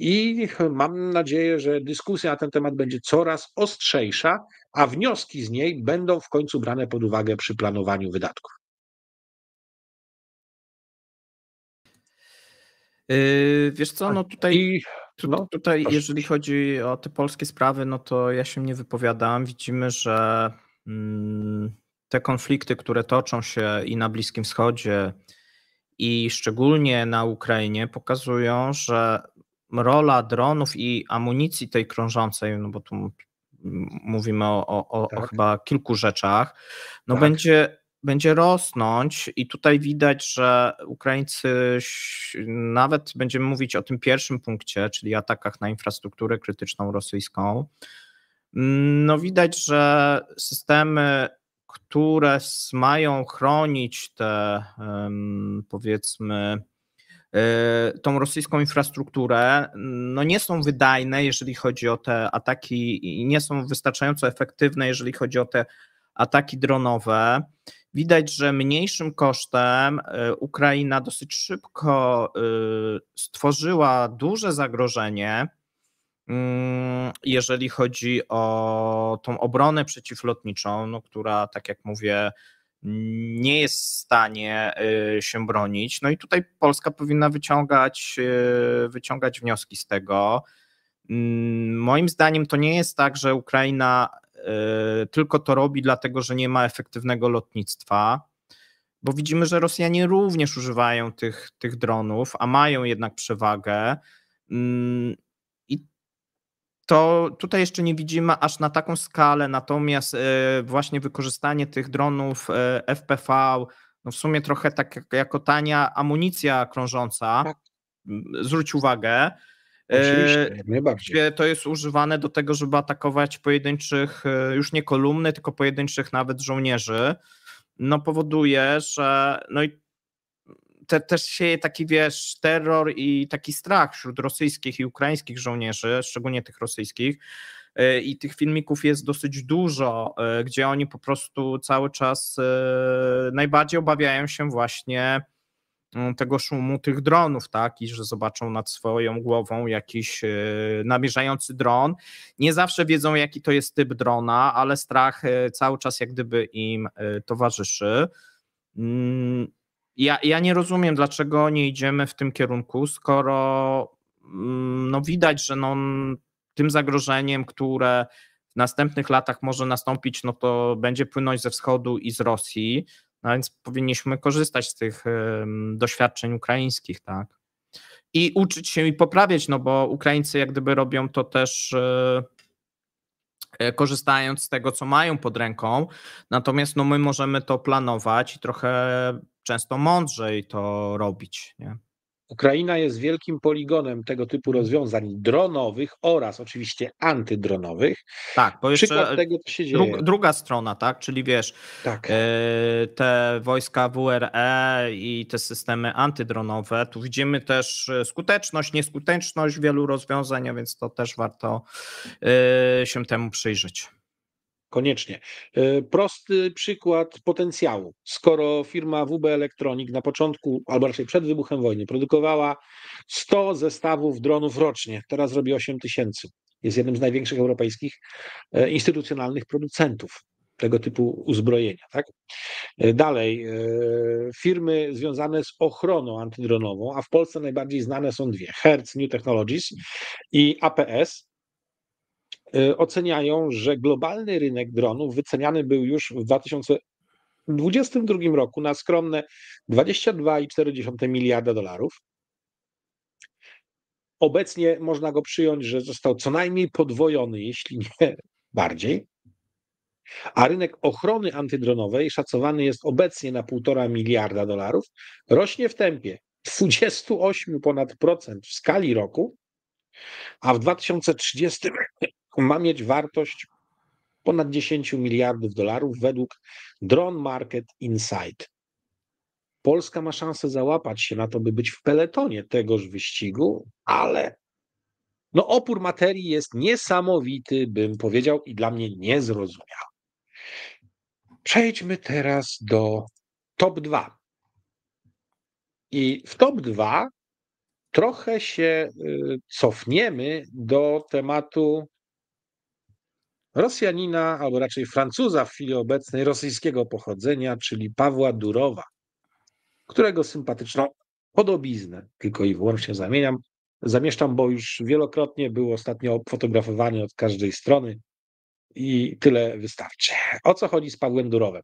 I mam nadzieję, że dyskusja na ten temat będzie coraz ostrzejsza, a wnioski z niej będą w końcu brane pod uwagę przy planowaniu wydatków. Yy, wiesz co, no tutaj, I, no, tutaj jeżeli chodzi o te polskie sprawy, no to ja się nie wypowiadam. Widzimy, że Mm, te konflikty, które toczą się i na Bliskim Wschodzie, i szczególnie na Ukrainie, pokazują, że rola dronów i amunicji tej krążącej, no bo tu mówimy o, o, o, tak. o chyba kilku rzeczach, no tak. będzie, będzie rosnąć i tutaj widać, że Ukraińcy, nawet będziemy mówić o tym pierwszym punkcie, czyli atakach na infrastrukturę krytyczną rosyjską, no widać, że systemy, które mają chronić te powiedzmy e, tą rosyjską infrastrukturę, no nie są wydajne, jeżeli chodzi o te ataki i nie są wystarczająco efektywne, jeżeli chodzi o te ataki dronowe. Widać, że mniejszym kosztem e, Ukraina dosyć szybko e, stworzyła duże zagrożenie Mm, jeżeli chodzi o tą obronę przeciwlotniczą, no, która, tak jak mówię, nie jest w stanie y, się bronić, no i tutaj Polska powinna wyciągać, y, wyciągać wnioski z tego. Mm, moim zdaniem to nie jest tak, że Ukraina y, tylko to robi, dlatego że nie ma efektywnego lotnictwa, bo widzimy, że Rosjanie również używają tych, tych dronów, a mają jednak przewagę. Mm, to tutaj jeszcze nie widzimy aż na taką skalę, natomiast e, właśnie wykorzystanie tych dronów e, FPV, no w sumie trochę tak jako tania amunicja krążąca, tak. zwróć uwagę, e, Oczywiście, to jest używane do tego, żeby atakować pojedynczych, już nie kolumny, tylko pojedynczych nawet żołnierzy. No powoduje, że no i te, też się taki, wiesz, terror i taki strach wśród rosyjskich i ukraińskich żołnierzy, szczególnie tych rosyjskich. E, I tych filmików jest dosyć dużo, e, gdzie oni po prostu cały czas e, najbardziej obawiają się właśnie mm, tego szumu tych dronów, tak, i że zobaczą nad swoją głową jakiś namierzający dron. Nie zawsze wiedzą, jaki to jest typ drona, ale strach cały czas jak gdyby im towarzyszy. Mm, ja, ja nie rozumiem, dlaczego nie idziemy w tym kierunku, skoro mm, no, widać, że no, tym zagrożeniem, które w następnych latach może nastąpić, no to będzie płynąć ze wschodu i z Rosji, no więc powinniśmy korzystać z tych doświadczeń ukraińskich, tak? I uczyć się i poprawiać, no bo Ukraińcy jak gdyby robią to też e, E, korzystając z tego, co mają pod ręką. Natomiast no, my możemy to planować i trochę często mądrzej to robić. Nie? Ukraina jest wielkim poligonem tego typu mhm. rozwiązań dronowych oraz oczywiście antydronowych. Tak, bo jeszcze tego, co się dzieje. druga strona, tak, czyli wiesz, tak. E, te wojska WRE i te systemy antydronowe, tu widzimy też e, skuteczność, nieskuteczność wielu rozwiązań, a więc to też warto e, się temu przyjrzeć. Koniecznie. E, prosty przykład potencjału. Skoro firma WB Elektronik na początku, albo raczej przed wybuchem wojny, produkowała 100 zestawów dronów rocznie, teraz robi 8 tysięcy. Jest jednym z największych europejskich e, instytucjonalnych producentów tego typu uzbrojenia. Tak? E, dalej, firmy związane z ochroną antydronową, a w Polsce najbardziej znane są dwie: Hertz New Technologies i APS, Y, oceniają, że globalny rynek dronów wyceniany był już w 2022 roku na skromne 22,4 miliarda dolarów. Obecnie można go przyjąć, że został co najmniej podwojony, jeśli nie bardziej. A rynek ochrony antydronowej szacowany jest obecnie na 1,5 miliarda dolarów, rośnie w tempie 28 ponad procent w skali roku, a w 2030 ma mieć wartość ponad 10 miliardów dolarów według Drone Market Insight. Polska ma szansę załapać się na to, by być w peletonie tegoż wyścigu, ale no opór materii jest niesamowity, bym powiedział, i dla mnie niezrozumiały. Przejdźmy teraz do top 2. I w top 2 trochę się y, cofniemy do tematu Rosjanina, albo raczej Francuza w chwili obecnej rosyjskiego pochodzenia, czyli Pawła Durowa, którego sympatyczną podobiznę, tylko i wyłącznie zamieniam, zamieszczam, bo już wielokrotnie był ostatnio obfotografowany od każdej strony i tyle wystarczy. O co chodzi z Pawłem Durowem?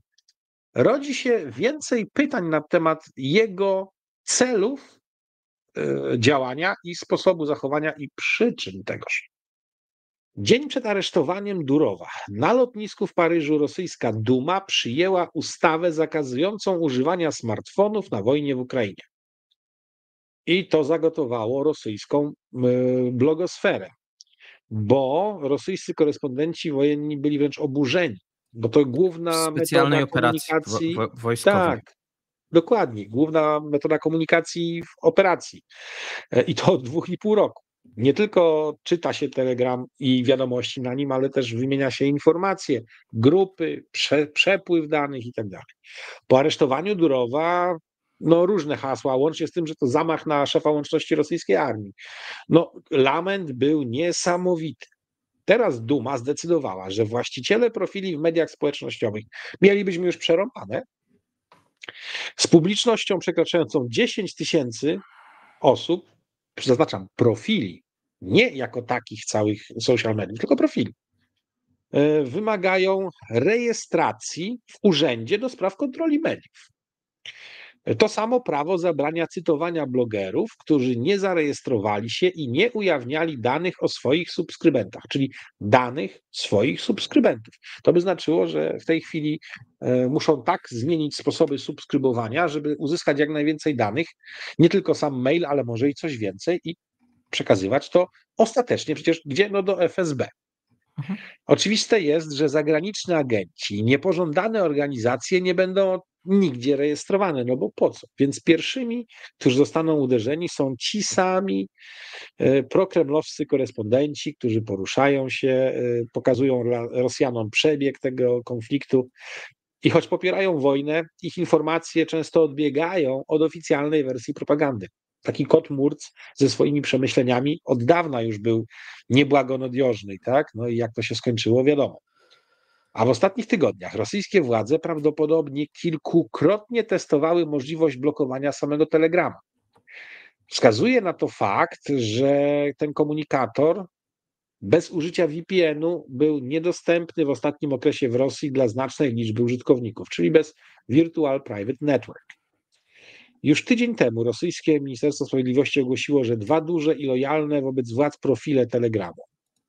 Rodzi się więcej pytań na temat jego celów e, działania i sposobu zachowania i przyczyn tegoż. Dzień przed aresztowaniem Durowa na lotnisku w Paryżu rosyjska Duma przyjęła ustawę zakazującą używania smartfonów na wojnie w Ukrainie. I to zagotowało rosyjską e, blogosferę, bo rosyjscy korespondenci wojenni byli wręcz oburzeni, bo to główna Specjalnej metoda komunikacji. wojskowej. tak, dokładnie. Główna metoda komunikacji w operacji. E, I to od dwóch i pół roku nie tylko czyta się Telegram i wiadomości na nim, ale też wymienia się informacje, grupy, prze, przepływ danych itd. Tak po aresztowaniu Durowa no, różne hasła, łącznie z tym, że to zamach na szefa łączności rosyjskiej armii. No, lament był niesamowity. Teraz Duma zdecydowała, że właściciele profili w mediach społecznościowych mielibyśmy już przerąbane. Z publicznością przekraczającą 10 tysięcy osób zaznaczam, profili, nie jako takich całych social mediów, tylko profili, e, wymagają rejestracji w Urzędzie do Spraw Kontroli Mediów. E, to samo prawo zabrania cytowania blogerów, którzy nie zarejestrowali się i nie ujawniali danych o swoich subskrybentach, czyli danych swoich subskrybentów. To by znaczyło, że w tej chwili E, muszą tak zmienić sposoby subskrybowania, żeby uzyskać jak najwięcej danych, nie tylko sam mail, ale może i coś więcej i przekazywać to ostatecznie przecież gdzie? No do FSB. Mhm. Oczywiste jest, że zagraniczne agenci, niepożądane organizacje nie będą nigdzie rejestrowane, no bo po co? Więc pierwszymi, którzy zostaną uderzeni, są ci sami e, prokremlowscy korespondenci, którzy poruszają się, e, pokazują Rosjanom przebieg tego konfliktu, i choć popierają wojnę, ich informacje często odbiegają od oficjalnej wersji propagandy. Taki kot Murc ze swoimi przemyśleniami od dawna już był niebłagonadiożny, tak? No i jak to się skończyło, wiadomo. A w ostatnich tygodniach rosyjskie władze prawdopodobnie kilkukrotnie testowały możliwość blokowania samego Telegrama. Wskazuje na to fakt, że ten komunikator bez użycia VPN-u był niedostępny w ostatnim okresie w Rosji dla znacznej liczby użytkowników, czyli bez Virtual Private Network. Już tydzień temu rosyjskie Ministerstwo Sprawiedliwości ogłosiło, że dwa duże i lojalne wobec władz profile Telegramu,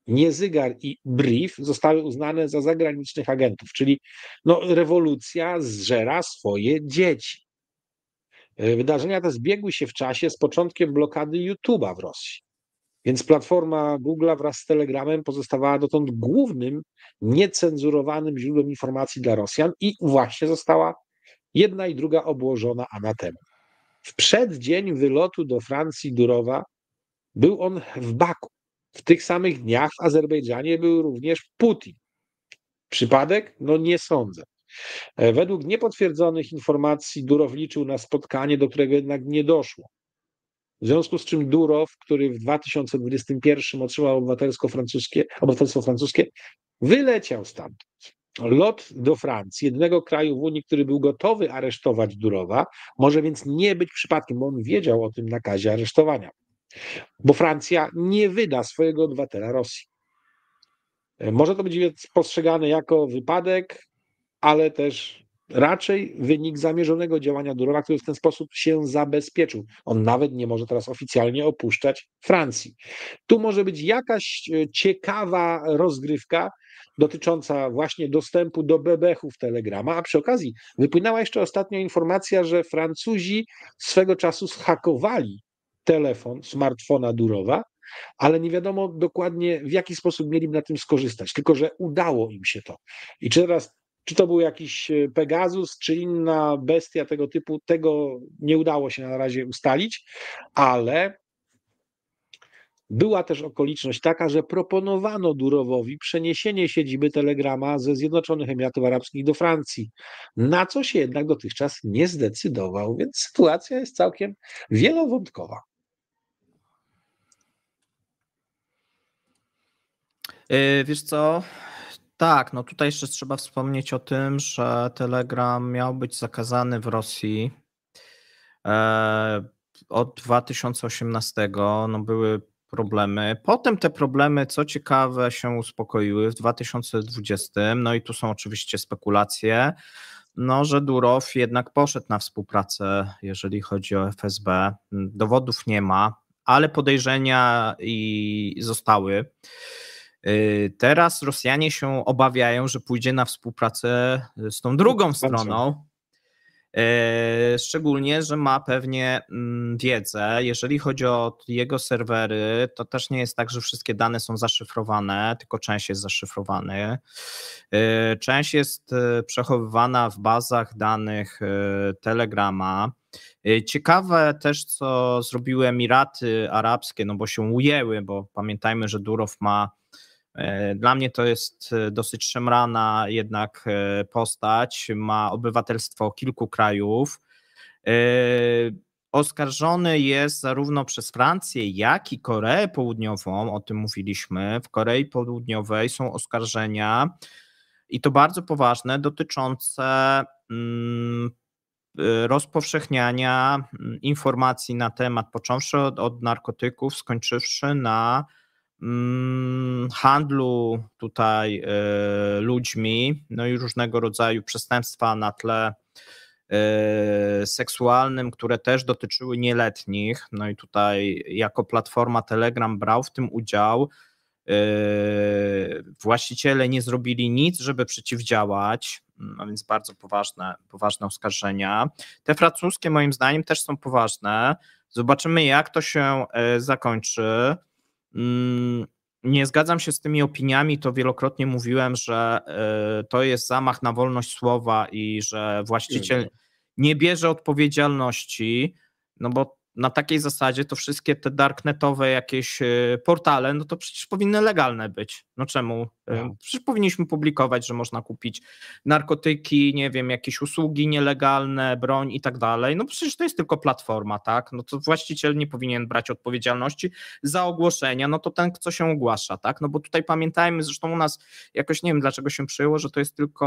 Niezygar i Brief, zostały uznane za zagranicznych agentów, czyli no, rewolucja zżera swoje dzieci. Wydarzenia te zbiegły się w czasie z początkiem blokady YouTube'a w Rosji. Więc platforma Google'a wraz z Telegramem pozostawała dotąd głównym niecenzurowanym źródłem informacji dla Rosjan i właśnie została jedna i druga obłożona anatem. W przeddzień wylotu do Francji Durowa był on w Baku. W tych samych dniach w Azerbejdżanie był również Putin. Przypadek? No nie sądzę. E, według niepotwierdzonych informacji Durow liczył na spotkanie, do którego jednak nie doszło. W związku z czym Durow, który w 2021 otrzymał obywatelstwo francuskie, obywatelstwo francuskie wyleciał stamtąd. Lot do Francji, jednego kraju w Unii, który był gotowy aresztować Durowa, może więc nie być przypadkiem, bo on wiedział o tym nakazie aresztowania. Bo Francja nie wyda swojego obywatela Rosji. E, może to być więc postrzegane jako wypadek, ale też raczej wynik zamierzonego działania Durowa, który w ten sposób się zabezpieczył. On nawet nie może teraz oficjalnie opuszczać Francji. Tu może być jakaś e, ciekawa rozgrywka dotycząca właśnie dostępu do bebechów Telegrama, a przy okazji wypłynęła jeszcze ostatnio informacja, że Francuzi swego czasu zhakowali telefon, smartfona Durowa, ale nie wiadomo dokładnie, w jaki sposób mieli na tym skorzystać. Tylko, że udało im się to. I czy teraz czy to był jakiś e, Pegazus, czy inna bestia tego typu, tego nie udało się na razie ustalić, ale była też okoliczność taka, że proponowano Durowowi przeniesienie siedziby Telegrama ze Zjednoczonych Emiratów Arabskich do Francji, na co się jednak dotychczas nie zdecydował, więc sytuacja jest całkiem wielowątkowa. E, wiesz co, tak, no tutaj jeszcze trzeba wspomnieć o tym, że Telegram miał być zakazany w Rosji e, od 2018. No były problemy. Potem te problemy, co ciekawe, się uspokoiły w 2020. No i tu są oczywiście spekulacje, no, że Durow jednak poszedł na współpracę, jeżeli chodzi o FSB. Dowodów nie ma, ale podejrzenia i zostały. Y, teraz Rosjanie się obawiają, że pójdzie na współpracę y, z tą drugą stroną. Y, szczególnie, że ma pewnie mm, wiedzę. Jeżeli chodzi o jego serwery, to też nie jest tak, że wszystkie dane są zaszyfrowane, tylko część jest zaszyfrowana. Część jest przechowywana w bazach danych Telegrama. Ciekawe też, co zrobiły Emiraty Arabskie, no bo się ujęły, bo pamiętajmy, że Durow ma E, dla mnie to jest e, dosyć szemrana jednak e, postać, ma obywatelstwo kilku krajów. Oskarżony jest zarówno przez Francję, jak i Koreę Południową, o tym mówiliśmy. W Korei Południowej są oskarżenia i to bardzo poważne dotyczące mm, rozpowszechniania mm, informacji na temat, począwszy od, od narkotyków, skończywszy na Mm, handlu tutaj e, ludźmi, no i różnego rodzaju przestępstwa na tle e, seksualnym, które też dotyczyły nieletnich. No i tutaj jako platforma Telegram brał w tym udział. E, właściciele nie zrobili nic, żeby przeciwdziałać, no więc bardzo poważne, poważne oskarżenia. Te francuskie moim zdaniem też są poważne. Zobaczymy, jak to się zakończy. Mm, nie zgadzam się z tymi opiniami, to wielokrotnie mówiłem, że y, to jest zamach na wolność słowa i że właściciel nie bierze odpowiedzialności, no bo na takiej zasadzie to wszystkie te darknetowe jakieś y, portale, no to przecież powinny legalne być. No czemu? No. Przecież powinniśmy publikować, że można kupić narkotyki, nie wiem, jakieś usługi nielegalne, broń i tak dalej. No przecież to jest tylko platforma, tak? No to właściciel nie powinien brać odpowiedzialności za ogłoszenia, no to ten, co się ogłasza, tak? No bo tutaj pamiętajmy, zresztą u nas jakoś nie wiem, dlaczego się przyjęło, że to jest tylko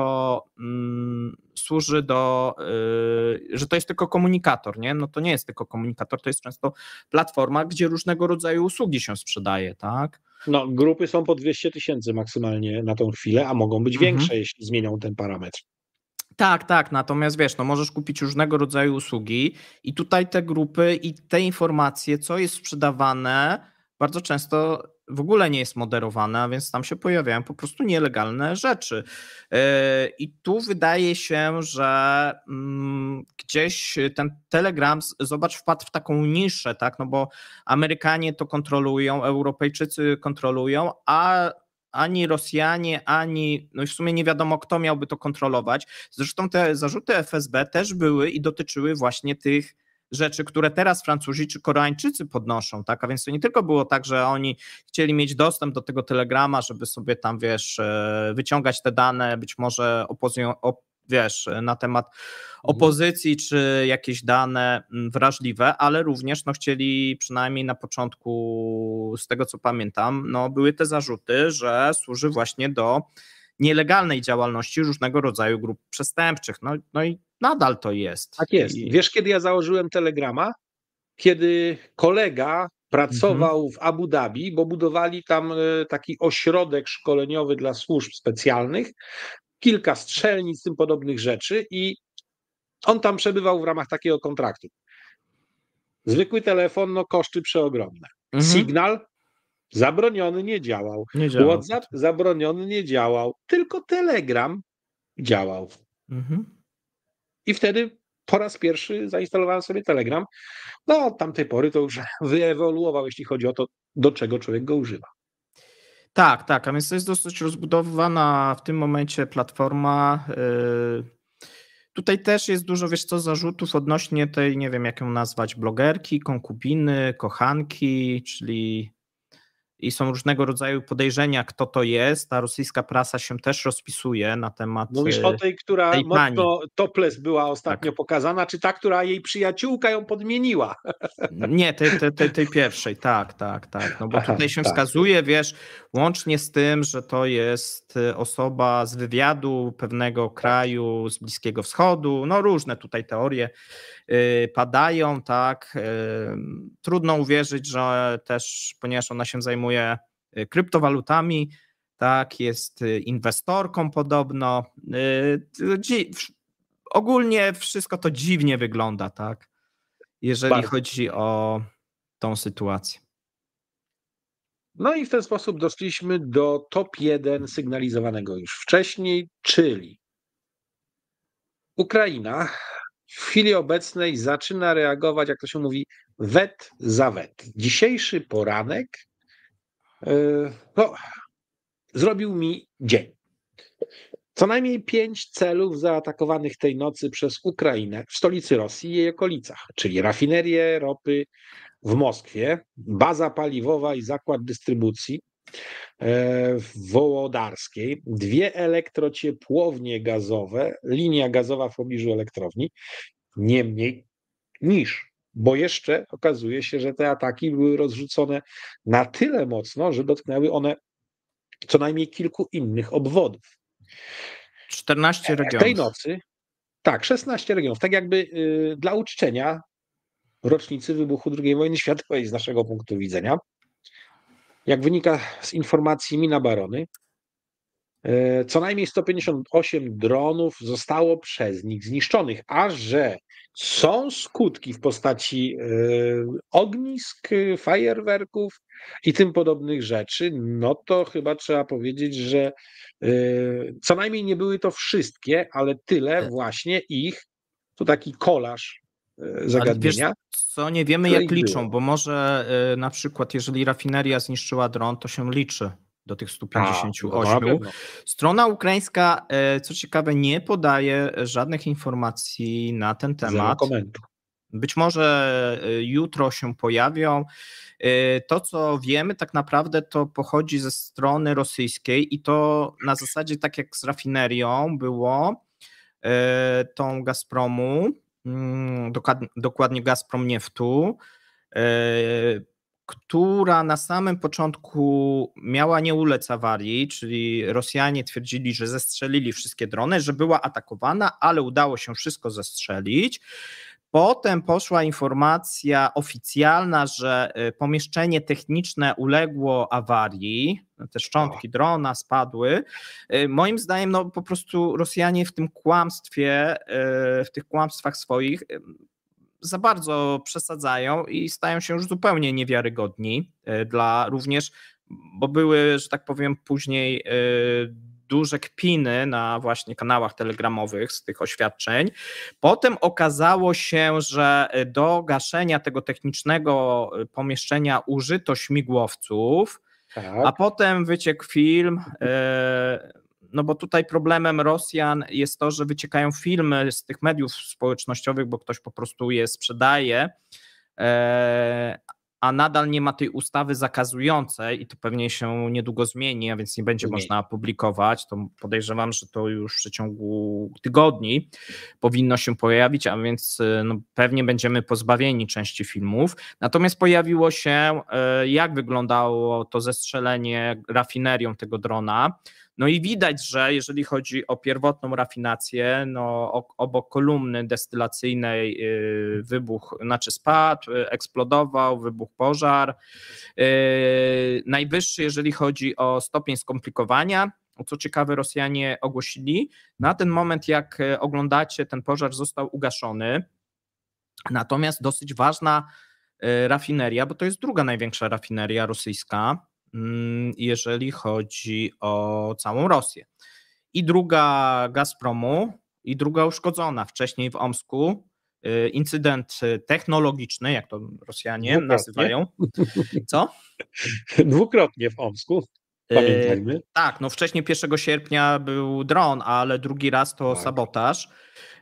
mm, służy do, yy, że to jest tylko komunikator, nie? No to nie jest tylko komunikator, to jest często platforma, gdzie różnego rodzaju usługi się sprzedaje, tak? No, grupy są po 200 tysięcy maksymalnie na tą chwilę, a mogą być mhm. większe, jeśli zmienią ten parametr. Tak, tak, natomiast wiesz, no możesz kupić różnego rodzaju usługi i tutaj te grupy i te informacje, co jest sprzedawane, bardzo często w ogóle nie jest moderowana, więc tam się pojawiają po prostu nielegalne rzeczy. E, I tu wydaje się, że mm, gdzieś ten Telegram, zobacz, wpadł w taką niszę, tak? No bo Amerykanie to kontrolują, Europejczycy kontrolują, a ani Rosjanie, ani no w sumie nie wiadomo, kto miałby to kontrolować. Zresztą te zarzuty FSB też były i dotyczyły właśnie tych rzeczy, które teraz Francuzi czy Koreańczycy podnoszą, tak? A więc to nie tylko było tak, że oni chcieli mieć dostęp do tego telegrama, żeby sobie tam, wiesz, e, wyciągać te dane, być może opozują, op wiesz, e, na temat mhm. opozycji czy jakieś dane wrażliwe, ale również no, chcieli przynajmniej na początku, z tego co pamiętam, no, były te zarzuty, że służy właśnie do nielegalnej działalności różnego rodzaju grup przestępczych. No, no i nadal to jest. Tak jest. I... Wiesz, kiedy ja założyłem Telegrama? Kiedy kolega pracował mhm. w Abu Dhabi, bo budowali tam e, taki ośrodek szkoleniowy dla służb specjalnych, kilka strzelnic, tym podobnych rzeczy i on tam przebywał w ramach takiego kontraktu. Zwykły telefon, no koszty przeogromne. Mhm. Signal Zabroniony nie działał. Nie działał. WhatsApp zabroniony nie działał. Tylko Telegram działał. Mhm. I wtedy po raz pierwszy zainstalowałem sobie Telegram. No od tamtej pory to już wyewoluował, jeśli chodzi o to, do czego człowiek go używa. Tak, tak, a więc to jest dosyć rozbudowana w tym momencie platforma. Yy, tutaj też jest dużo, wiesz co, zarzutów odnośnie tej, nie wiem jak ją nazwać, blogerki, konkubiny, kochanki, czyli i są różnego rodzaju podejrzenia, kto to jest. Ta rosyjska prasa się też rozpisuje na temat. Mówisz e, o tej, która tej mocno topless była ostatnio tak. pokazana, czy ta, która jej przyjaciółka ją podmieniła? Nie, tej, tej, tej, tej pierwszej, tak, tak, tak. No bo Aha, tutaj się tak. wskazuje, wiesz, łącznie z tym, że to jest e, osoba z wywiadu pewnego kraju, z Bliskiego Wschodu, no różne tutaj teorie Y, padają, tak. Y, trudno uwierzyć, że też, ponieważ ona się zajmuje y, kryptowalutami, tak, jest inwestorką podobno. Ogólnie wszystko to dziwnie wygląda, tak, jeżeli Bardzo. chodzi o tą sytuację. No i w ten sposób doszliśmy do top 1 sygnalizowanego już wcześniej, czyli Ukraina w chwili obecnej zaczyna reagować, jak to się mówi, wet za wet. Dzisiejszy poranek e, no, zrobił mi dzień. Co najmniej pięć celów zaatakowanych tej nocy przez Ukrainę w stolicy Rosji i jej okolicach, czyli rafinerie ropy w Moskwie, baza paliwowa i zakład dystrybucji, E, Wołodarskiej, dwie elektrociepłownie gazowe, linia gazowa w pobliżu elektrowni, nie mniej niż, bo jeszcze okazuje się, że te ataki były rozrzucone na tyle mocno, że dotknęły one co najmniej kilku innych obwodów. 14 e, regionów. Tej nocy, tak, 16 regionów. Tak jakby y, dla uczczenia rocznicy wybuchu II wojny światowej z naszego punktu widzenia. Jak wynika z informacji Mina Barony, e, co najmniej 158 dronów zostało przez nich zniszczonych, a że są skutki w postaci e, ognisk, e, fajerwerków i tym podobnych rzeczy, no to chyba trzeba powiedzieć, że co najmniej nie były to wszystkie, ale tyle właśnie ich, to taki kolaż zagadnienia. Ale wiesz, co nie wiemy, no jak liczą, bo może y, na przykład, jeżeli rafineria zniszczyła dron, to się liczy do tych 158. A, no Strona ukraińska, y, co ciekawe, nie podaje żadnych informacji na ten temat. Być może e, jutro się pojawią. To, co wiemy, tak naprawdę to pochodzi ze strony rosyjskiej i to na zasadzie tak jak z rafinerią było, tą Gazpromu, Mm, dokładnie Gazprom Nieftu, e, która na samym początku miała nie ulec awarii, czyli Rosjanie twierdzili, że zestrzelili wszystkie drony, że była atakowana, ale udało się wszystko zestrzelić. Potem poszła informacja oficjalna, że y, pomieszczenie techniczne uległo awarii, no, te szczątki drona spadły. Y, moim zdaniem, no po prostu Rosjanie w tym kłamstwie, y, w tych kłamstwach swoich za bardzo przesadzają i stają się już zupełnie niewiarygodni dla również, bo były, że tak powiem, później duże kpiny na właśnie kanałach telegramowych z tych oświadczeń. Potem okazało się, że do gaszenia tego technicznego y, pomieszczenia użyto śmigłowców, tak. a potem wyciekł film. Y, no bo tutaj problemem Rosjan jest to, że wyciekają filmy z tych mediów społecznościowych, bo ktoś po prostu je sprzedaje e, a nadal nie ma tej ustawy zakazującej i to pewnie się niedługo zmieni, a więc nie będzie można publikować. To podejrzewam, że to już w przeciągu tygodni powinno się pojawić, a więc y, no, pewnie będziemy pozbawieni części filmów. Natomiast pojawiło się, y, jak wyglądało to zestrzelenie rafinerią tego drona. No i widać, że jeżeli chodzi o pierwotną rafinację, no obok kolumny destylacyjnej y, wybuch, znaczy spadł, y, eksplodował, wybuchł pożar. Y, najwyższy, jeżeli chodzi o stopień skomplikowania, co ciekawe, Rosjanie ogłosili. Na ten moment, jak oglądacie, ten pożar został ugaszony. Natomiast dosyć ważna rafineria, bo to jest druga największa rafineria rosyjska, Mm, jeżeli chodzi o całą Rosję. I druga Gazpromu, i druga uszkodzona wcześniej w Omsku, y, incydent technologiczny, jak to Rosjanie nazywają. Co? Dwukrotnie w Omsku. Y, pamiętajmy. tak, no wcześniej 1 sierpnia był dron, ale drugi raz to tak. sabotaż.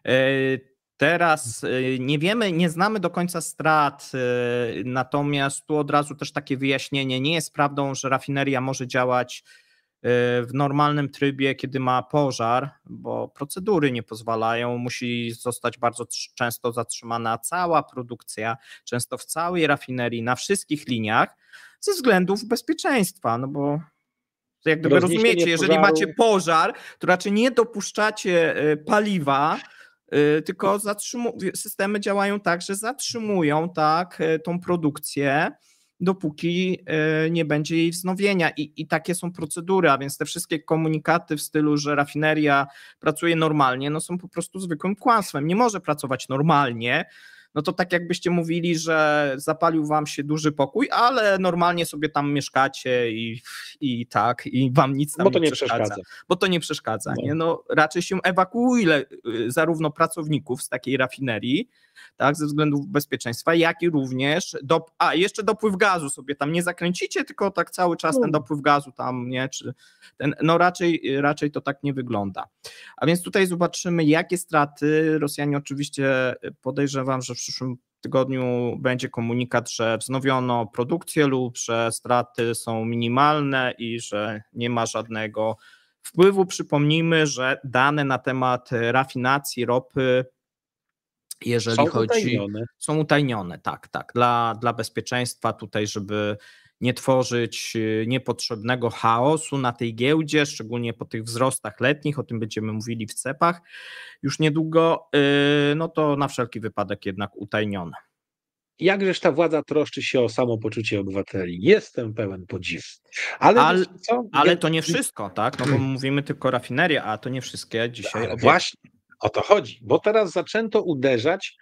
Y, Teraz y, nie wiemy, nie znamy do końca strat, y, natomiast tu od razu też takie wyjaśnienie. Nie jest prawdą, że rafineria może działać y, w normalnym trybie, kiedy ma pożar, bo procedury nie pozwalają, musi zostać bardzo często zatrzymana cała produkcja, często w całej rafinerii, na wszystkich liniach, ze względów bezpieczeństwa, no bo jak gdyby rozumiecie, jeżeli pożaru... macie pożar, to raczej nie dopuszczacie paliwa Y, tylko systemy działają tak, że zatrzymują tak, y, tą produkcję, dopóki y, nie będzie jej wznowienia. I, I takie są procedury, a więc te wszystkie komunikaty w stylu, że rafineria pracuje normalnie, no są po prostu zwykłym kłamstwem. Nie może pracować normalnie, no to tak jakbyście mówili, że zapalił wam się duży pokój, ale normalnie sobie tam mieszkacie i, i tak, i wam nic tam bo to nie, nie przeszkadza. przeszkadza. Bo to nie przeszkadza. No. Nie? No, raczej się ewakuuje y, zarówno pracowników z takiej rafinerii, tak, ze względów bezpieczeństwa, jak i również, do, a jeszcze dopływ gazu sobie tam nie zakręcicie, tylko tak cały czas ten no. dopływ gazu tam, nie, czy ten, no raczej, raczej to tak nie wygląda. A więc tutaj zobaczymy, jakie straty Rosjanie oczywiście y, podejrzewam, że w przyszłym tygodniu będzie komunikat, że wznowiono produkcję lub że straty są minimalne i że nie ma żadnego wpływu. Przypomnijmy, że dane na temat rafinacji ropy jeżeli są chodzi. Utajnione. Są utajnione, tak, tak. Dla, dla bezpieczeństwa tutaj, żeby nie tworzyć y, niepotrzebnego chaosu na tej giełdzie, szczególnie po tych wzrostach letnich, o tym będziemy mówili w cepach już niedługo, y, no to na wszelki wypadek jednak utajnione. Jakżeż ta władza troszczy się o samopoczucie obywateli. Jestem pełen podziwu. Ale, ale, to nie wszystko, tak? No bo mówimy tylko rafineria, a to nie wszystkie dzisiaj. Ale właśnie, o to chodzi, bo teraz zaczęto uderzać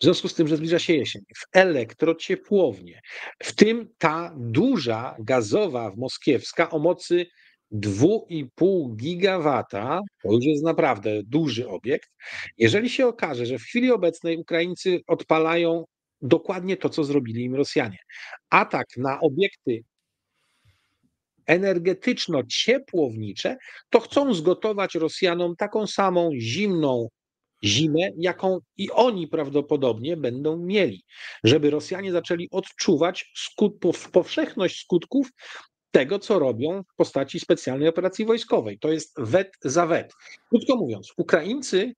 w związku z tym, że zbliża się jesień, w elektrociepłownie, w tym ta duża gazowa w moskiewska o mocy 2,5 gigawata, to już jest naprawdę duży obiekt, jeżeli się okaże, że w chwili obecnej Ukraińcy odpalają dokładnie to, co zrobili im Rosjanie. Atak na obiekty energetyczno-ciepłownicze, to chcą zgotować Rosjanom taką samą zimną zimę, jaką i oni prawdopodobnie będą mieli, żeby Rosjanie zaczęli odczuwać skut, powszechność skutków tego, co robią w postaci specjalnej operacji wojskowej. To jest wet za wet. Krótko mówiąc, Ukraińcy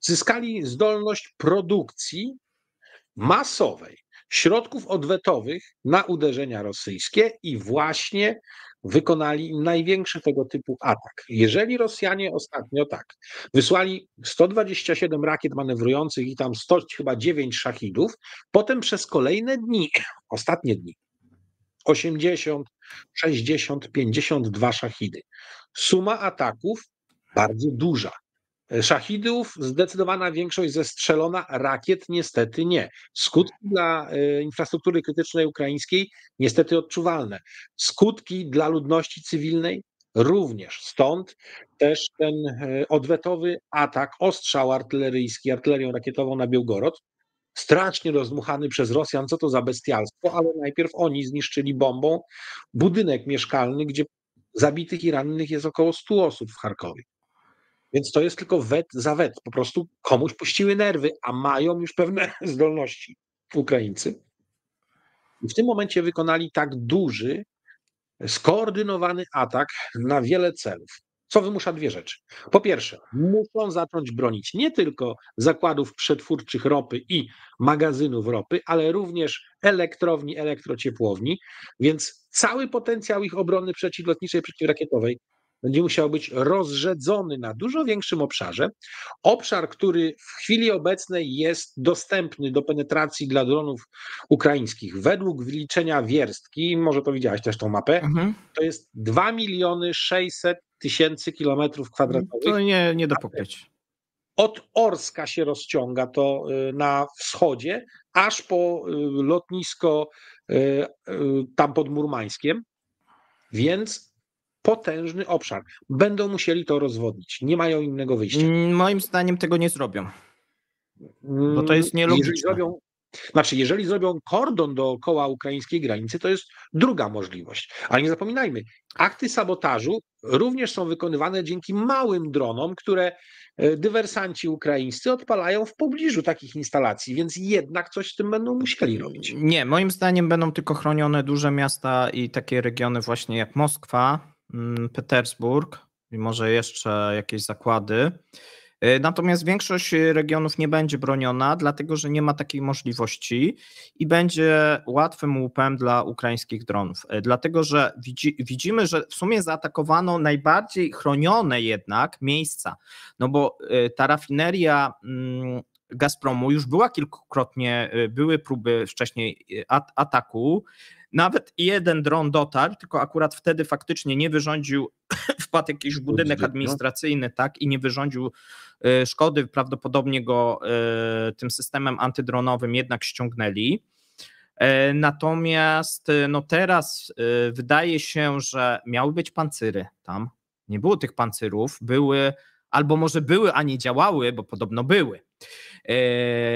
zyskali zdolność produkcji masowej środków odwetowych na uderzenia rosyjskie i właśnie wykonali największy tego typu atak. Jeżeli Rosjanie ostatnio tak, wysłali 127 rakiet manewrujących i tam 100, chyba 9 szachidów, potem przez kolejne dni, ostatnie dni, 80, 60, 52 szachidy. Suma ataków bardzo duża. Szachidów zdecydowana większość zestrzelona, rakiet niestety nie. Skutki dla e, infrastruktury krytycznej ukraińskiej niestety odczuwalne. Skutki dla ludności cywilnej również. Stąd też ten e, odwetowy atak, ostrzał artyleryjski, artylerią rakietową na Białgorod, strasznie rozmuchany przez Rosjan, co to za bestialstwo, ale najpierw oni zniszczyli bombą budynek mieszkalny, gdzie zabitych i rannych jest około 100 osób w Charkowie. Więc to jest tylko wet za wet. Po prostu komuś puściły nerwy, a mają już pewne zdolności Ukraińcy. I w tym momencie wykonali tak duży, skoordynowany atak na wiele celów. Co wymusza dwie rzeczy. Po pierwsze, muszą zacząć bronić nie tylko zakładów przetwórczych ropy i magazynów ropy, ale również elektrowni, elektrociepłowni, więc cały potencjał ich obrony przeciwlotniczej, przeciwrakietowej będzie musiał być rozrzedzony na dużo większym obszarze. Obszar, który w chwili obecnej jest dostępny do penetracji dla dronów ukraińskich. Według wyliczenia Wierstki, może to też tą mapę, mhm. to jest 2 miliony 600 tysięcy kilometrów kwadratowych. To nie, nie do pokryć. Od Orska się rozciąga to y, na wschodzie, aż po y, lotnisko y, tam pod Murmańskiem. Więc potężny obszar. Będą musieli to rozwodnić. Nie mają innego wyjścia. Mm, moim zdaniem tego nie zrobią. Bo to jest mm, nielogiczne. Jeżeli zrobią, znaczy, jeżeli zrobią kordon dookoła ukraińskiej granicy, to jest druga możliwość. Ale nie zapominajmy, akty sabotażu również są wykonywane dzięki małym dronom, które e, dywersanci ukraińscy odpalają w pobliżu takich instalacji, więc jednak coś z tym będą musieli robić. Nie, moim zdaniem będą tylko chronione duże miasta i takie regiony właśnie jak Moskwa, Mm, Petersburg i może jeszcze jakieś zakłady. E, natomiast większość regionów nie będzie broniona, dlatego że nie ma takiej możliwości i będzie łatwym łupem dla ukraińskich dronów. E, dlatego że widzi, widzimy, że w sumie zaatakowano najbardziej chronione jednak miejsca, no bo e, ta rafineria mm, Gazpromu już była kilkukrotnie, były próby wcześniej ataku. Nawet jeden dron dotarł, tylko akurat wtedy faktycznie nie wyrządził, wpadł jakiś budynek administracyjny, tak, i nie wyrządził e, szkody. Prawdopodobnie go e, tym systemem antydronowym jednak ściągnęli. E, natomiast no teraz wydaje się, że miały być pancyry tam. Nie było tych pancyrów, były albo może były, a nie działały, bo podobno były. E,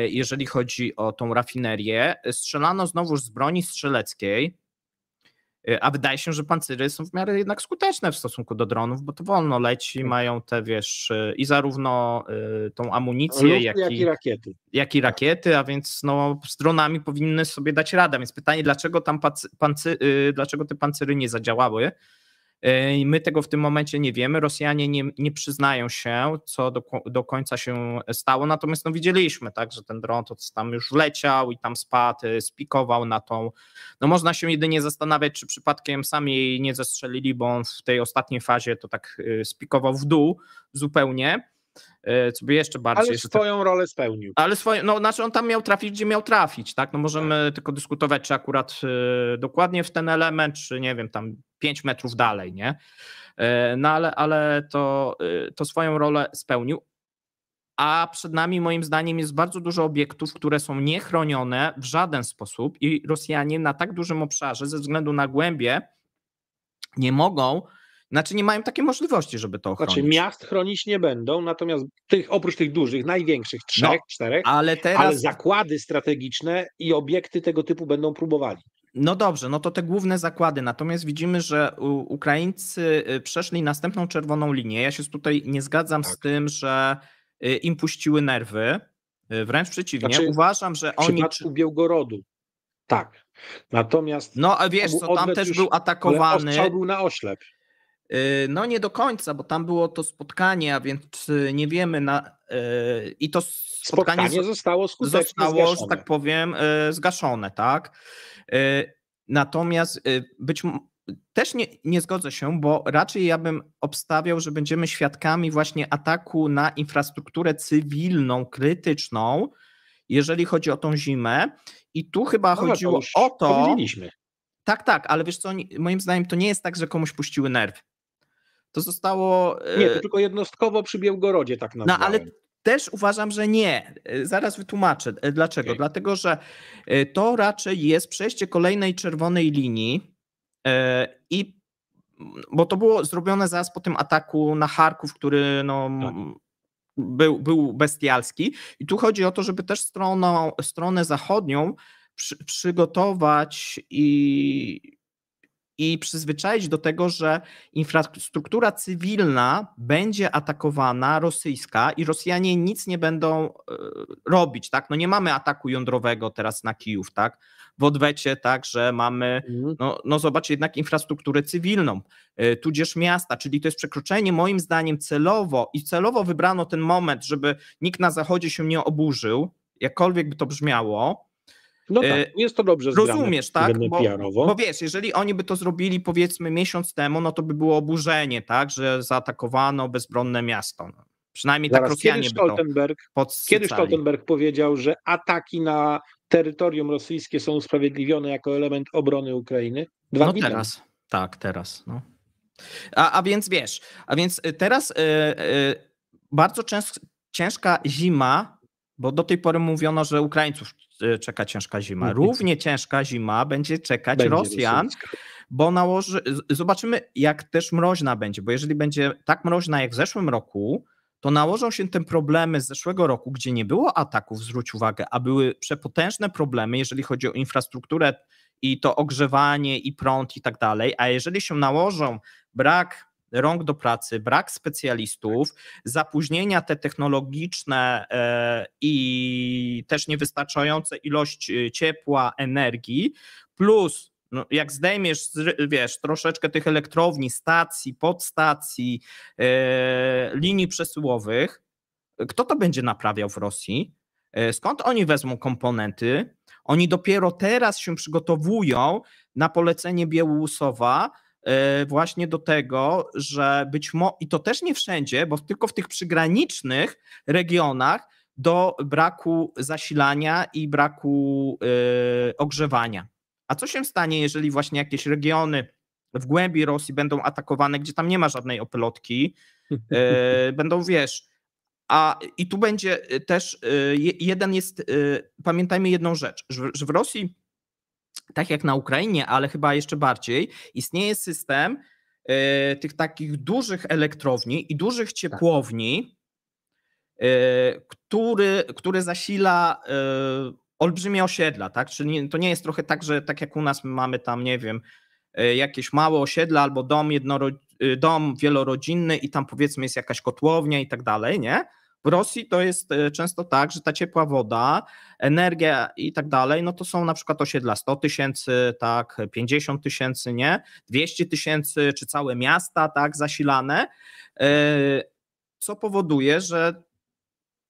jeżeli chodzi o tą rafinerię, strzelano znowuż z broni strzeleckiej, e, a wydaje się, że pancery są w miarę jednak skuteczne w stosunku do dronów, bo to wolno leci, tak. mają te, wiesz, e, i zarówno tą amunicję, jak, jak, i, rakiety. Jak i rakiety, a więc no, z dronami powinny sobie dać radę. Więc pytanie, dlaczego tam pancy, pancy, dlaczego te pancery nie zadziałały? E, my tego w tym momencie nie wiemy. Rosjanie nie, nie przyznają się, co do, do końca się stało. Natomiast no, widzieliśmy, tak, że ten dron to tam już leciał i tam spadł, e, spikował na tą. No można się jedynie zastanawiać, czy przypadkiem sami jej nie zestrzelili, bo on w tej ostatniej fazie to tak e, spikował w dół zupełnie. E, co by jeszcze bardziej... Ale swoją rolę spełnił. Ale swoją, no znaczy on tam miał trafić, gdzie miał trafić, tak? No możemy tak. tylko dyskutować, czy akurat e, dokładnie w ten element, czy nie wiem, tam 5 metrów dalej, nie? E, no ale, ale to, to swoją rolę spełnił. A przed nami, moim zdaniem, jest bardzo dużo obiektów, które są niechronione w żaden sposób, i Rosjanie na tak dużym obszarze, ze względu na głębie, nie mogą znaczy nie mają takiej możliwości, żeby to chronić. Znaczy miast chronić nie będą, natomiast tych, oprócz tych dużych, największych, no, trzech, no, czterech, ale, teraz... ale zakłady strategiczne i obiekty tego typu będą próbowali. No dobrze, no to te główne zakłady. Natomiast widzimy, że Ukraińcy y, przeszli następną czerwoną linię. Ja się tutaj nie zgadzam tak. z tym, że y, im puściły nerwy. Y, wręcz przeciwnie, znaczy, uważam, że oni. W przypadku Białgorodu. Tak. Natomiast. No a wiesz, co tam też był atakowany. Był na oślep. Yy, no nie do końca, bo tam było to spotkanie, a więc yy, nie wiemy na yy, i to spotkanie, spotkanie zostało skutecznie zostało, zgaszone. że tak powiem, zgaszone, tak? Natomiast być też nie, nie zgodzę się, bo raczej ja bym obstawiał, że będziemy świadkami właśnie ataku na infrastrukturę cywilną, krytyczną, jeżeli chodzi o tą zimę. I tu chyba no, chodziło to o to. Tak, tak, ale wiesz co, moim zdaniem to nie jest tak, że komuś puściły nerw. To zostało. Nie, to e, tylko jednostkowo przy Białgorodzie tak naprawdę. No ale też uważam, że nie. E, zaraz wytłumaczę e, dlaczego. Okay. Dlatego, że to raczej jest przejście kolejnej czerwonej linii i bo to było zrobione zaraz po tym ataku na Charków, który no, tak. był, był bestialski. I tu chodzi o to, żeby też stroną, stronę zachodnią przy, przygotować i i przyzwyczaić do tego, że infrastruktura cywilna będzie atakowana rosyjska i Rosjanie nic nie będą e, robić, tak? No nie mamy ataku jądrowego teraz na Kijów, tak? W odwecie, tak, że mamy, mhm. no, no zobacz, jednak infrastrukturę cywilną, e, tudzież miasta, czyli to jest przekroczenie moim zdaniem celowo i celowo wybrano ten moment, żeby nikt na Zachodzie się nie oburzył, jakkolwiek by to brzmiało, no e, tak, jest to dobrze Rozumiesz, tak? Bo, bo, wiesz, jeżeli oni by to zrobili powiedzmy miesiąc temu, no to by było oburzenie, tak, że zaatakowano bezbronne miasto. No. Przynajmniej tak Zaraz, tak Rosjanie kiedy Stoltenberg, Kiedy Stoltenberg powiedział, że ataki na terytorium rosyjskie są usprawiedliwione jako element obrony Ukrainy? Dwa no teraz, temu. tak, teraz. No. A, a więc wiesz, a więc y, teraz yy, yy, bardzo ciężka zima, bo do tej pory mówiono, że Ukraińców Y, czeka ciężka zima. Równie ciężka zima będzie czekać będzie Rosjan, bo nałoży, zobaczymy jak też mroźna będzie, bo jeżeli będzie tak mroźna jak w zeszłym roku, to nałożą się te problemy z zeszłego roku, gdzie nie było ataków, zwróć uwagę, a były przepotężne problemy, jeżeli chodzi o infrastrukturę i to ogrzewanie i prąd i tak dalej, a jeżeli się nałożą brak rąk do pracy, brak specjalistów, tak. zapóźnienia te technologiczne e, i też niewystarczające ilość e, ciepła, energii, plus no, jak zdejmiesz, wiesz, troszeczkę tych elektrowni, stacji, podstacji, e, linii przesyłowych, kto to będzie naprawiał w Rosji? skąd oni wezmą komponenty? Oni dopiero teraz się przygotowują na polecenie Biełusowa E, właśnie do tego, że być może, i to też nie wszędzie, bo tylko w tych przygranicznych regionach do braku zasilania i braku e, ogrzewania. A co się stanie, jeżeli właśnie jakieś regiony w głębi Rosji będą atakowane, gdzie tam nie ma żadnej opylotki, e, będą, wiesz, a i tu będzie też jeden jest, pamiętajmy jedną rzecz, że w Rosji tak jak na Ukrainie, ale chyba jeszcze bardziej, istnieje system e, tych takich dużych elektrowni i dużych tak. ciepłowni, e, który, który zasila e, olbrzymie osiedla, tak? Czyli to nie jest trochę tak, że tak jak u nas mamy tam, nie wiem, jakieś małe osiedla albo dom, jednoro... dom wielorodzinny i tam powiedzmy jest jakaś kotłownia i tak dalej, nie? W Rosji to jest e, często tak, że ta ciepła woda, energia i tak dalej, no to są na przykład osiedla 100 tysięcy, tak, 50 tysięcy, nie, 200 tysięcy, czy całe miasta, tak, zasilane, e, co powoduje, że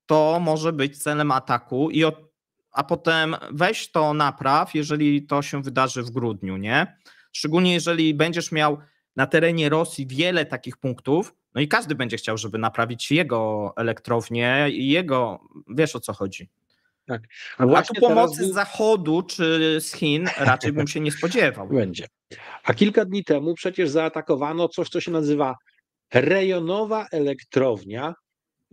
to może być celem ataku i od a potem weź to napraw, jeżeli to się wydarzy w grudniu, nie? Szczególnie jeżeli będziesz miał na terenie Rosji wiele takich punktów, no i każdy będzie chciał, żeby naprawić jego elektrownię i jego, wiesz o co chodzi. Tak. A, A tu pomocy z Zachodu czy z Chin raczej bym się nie spodziewał. Będzie. A kilka dni temu przecież zaatakowano coś, co się nazywa rejonowa elektrownia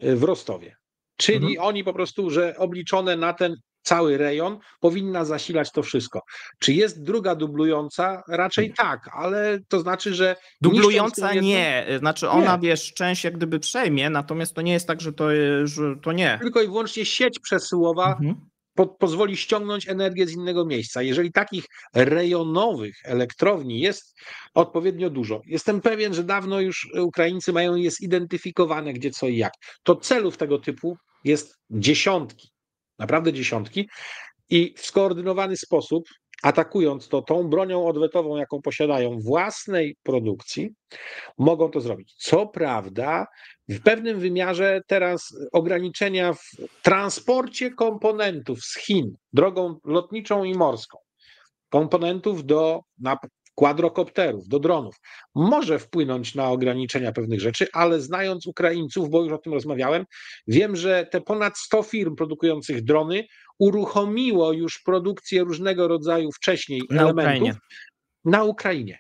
y, w Rostowie. Czyli mhm. oni po prostu, że obliczone na ten cały rejon powinna zasilać to wszystko. Czy jest druga dublująca? Raczej tak, ale to znaczy, że. Dublująca jedną... nie, znaczy ona nie. wiesz, część jak gdyby przejmie, natomiast to nie jest tak, że to, że to nie. Tylko i wyłącznie sieć przesyłowa. Mhm. Po, pozwoli ściągnąć energię z innego miejsca. Jeżeli takich rejonowych elektrowni jest odpowiednio dużo, jestem pewien, że dawno już Ukraińcy mają je zidentyfikowane, gdzie co i jak, to celów tego typu jest dziesiątki naprawdę dziesiątki, i w skoordynowany sposób, atakując to tą bronią odwetową, jaką posiadają własnej produkcji, mogą to zrobić. Co prawda, w pewnym wymiarze teraz ograniczenia w transporcie komponentów z Chin drogą lotniczą i morską, komponentów do, na kwadrokopterów, do dronów, może wpłynąć na ograniczenia pewnych rzeczy, ale znając Ukraińców, bo już o tym rozmawiałem, wiem, że te ponad 100 firm produkujących drony uruchomiło już produkcję różnego rodzaju wcześniej na elementów Ukrainie. na Ukrainie.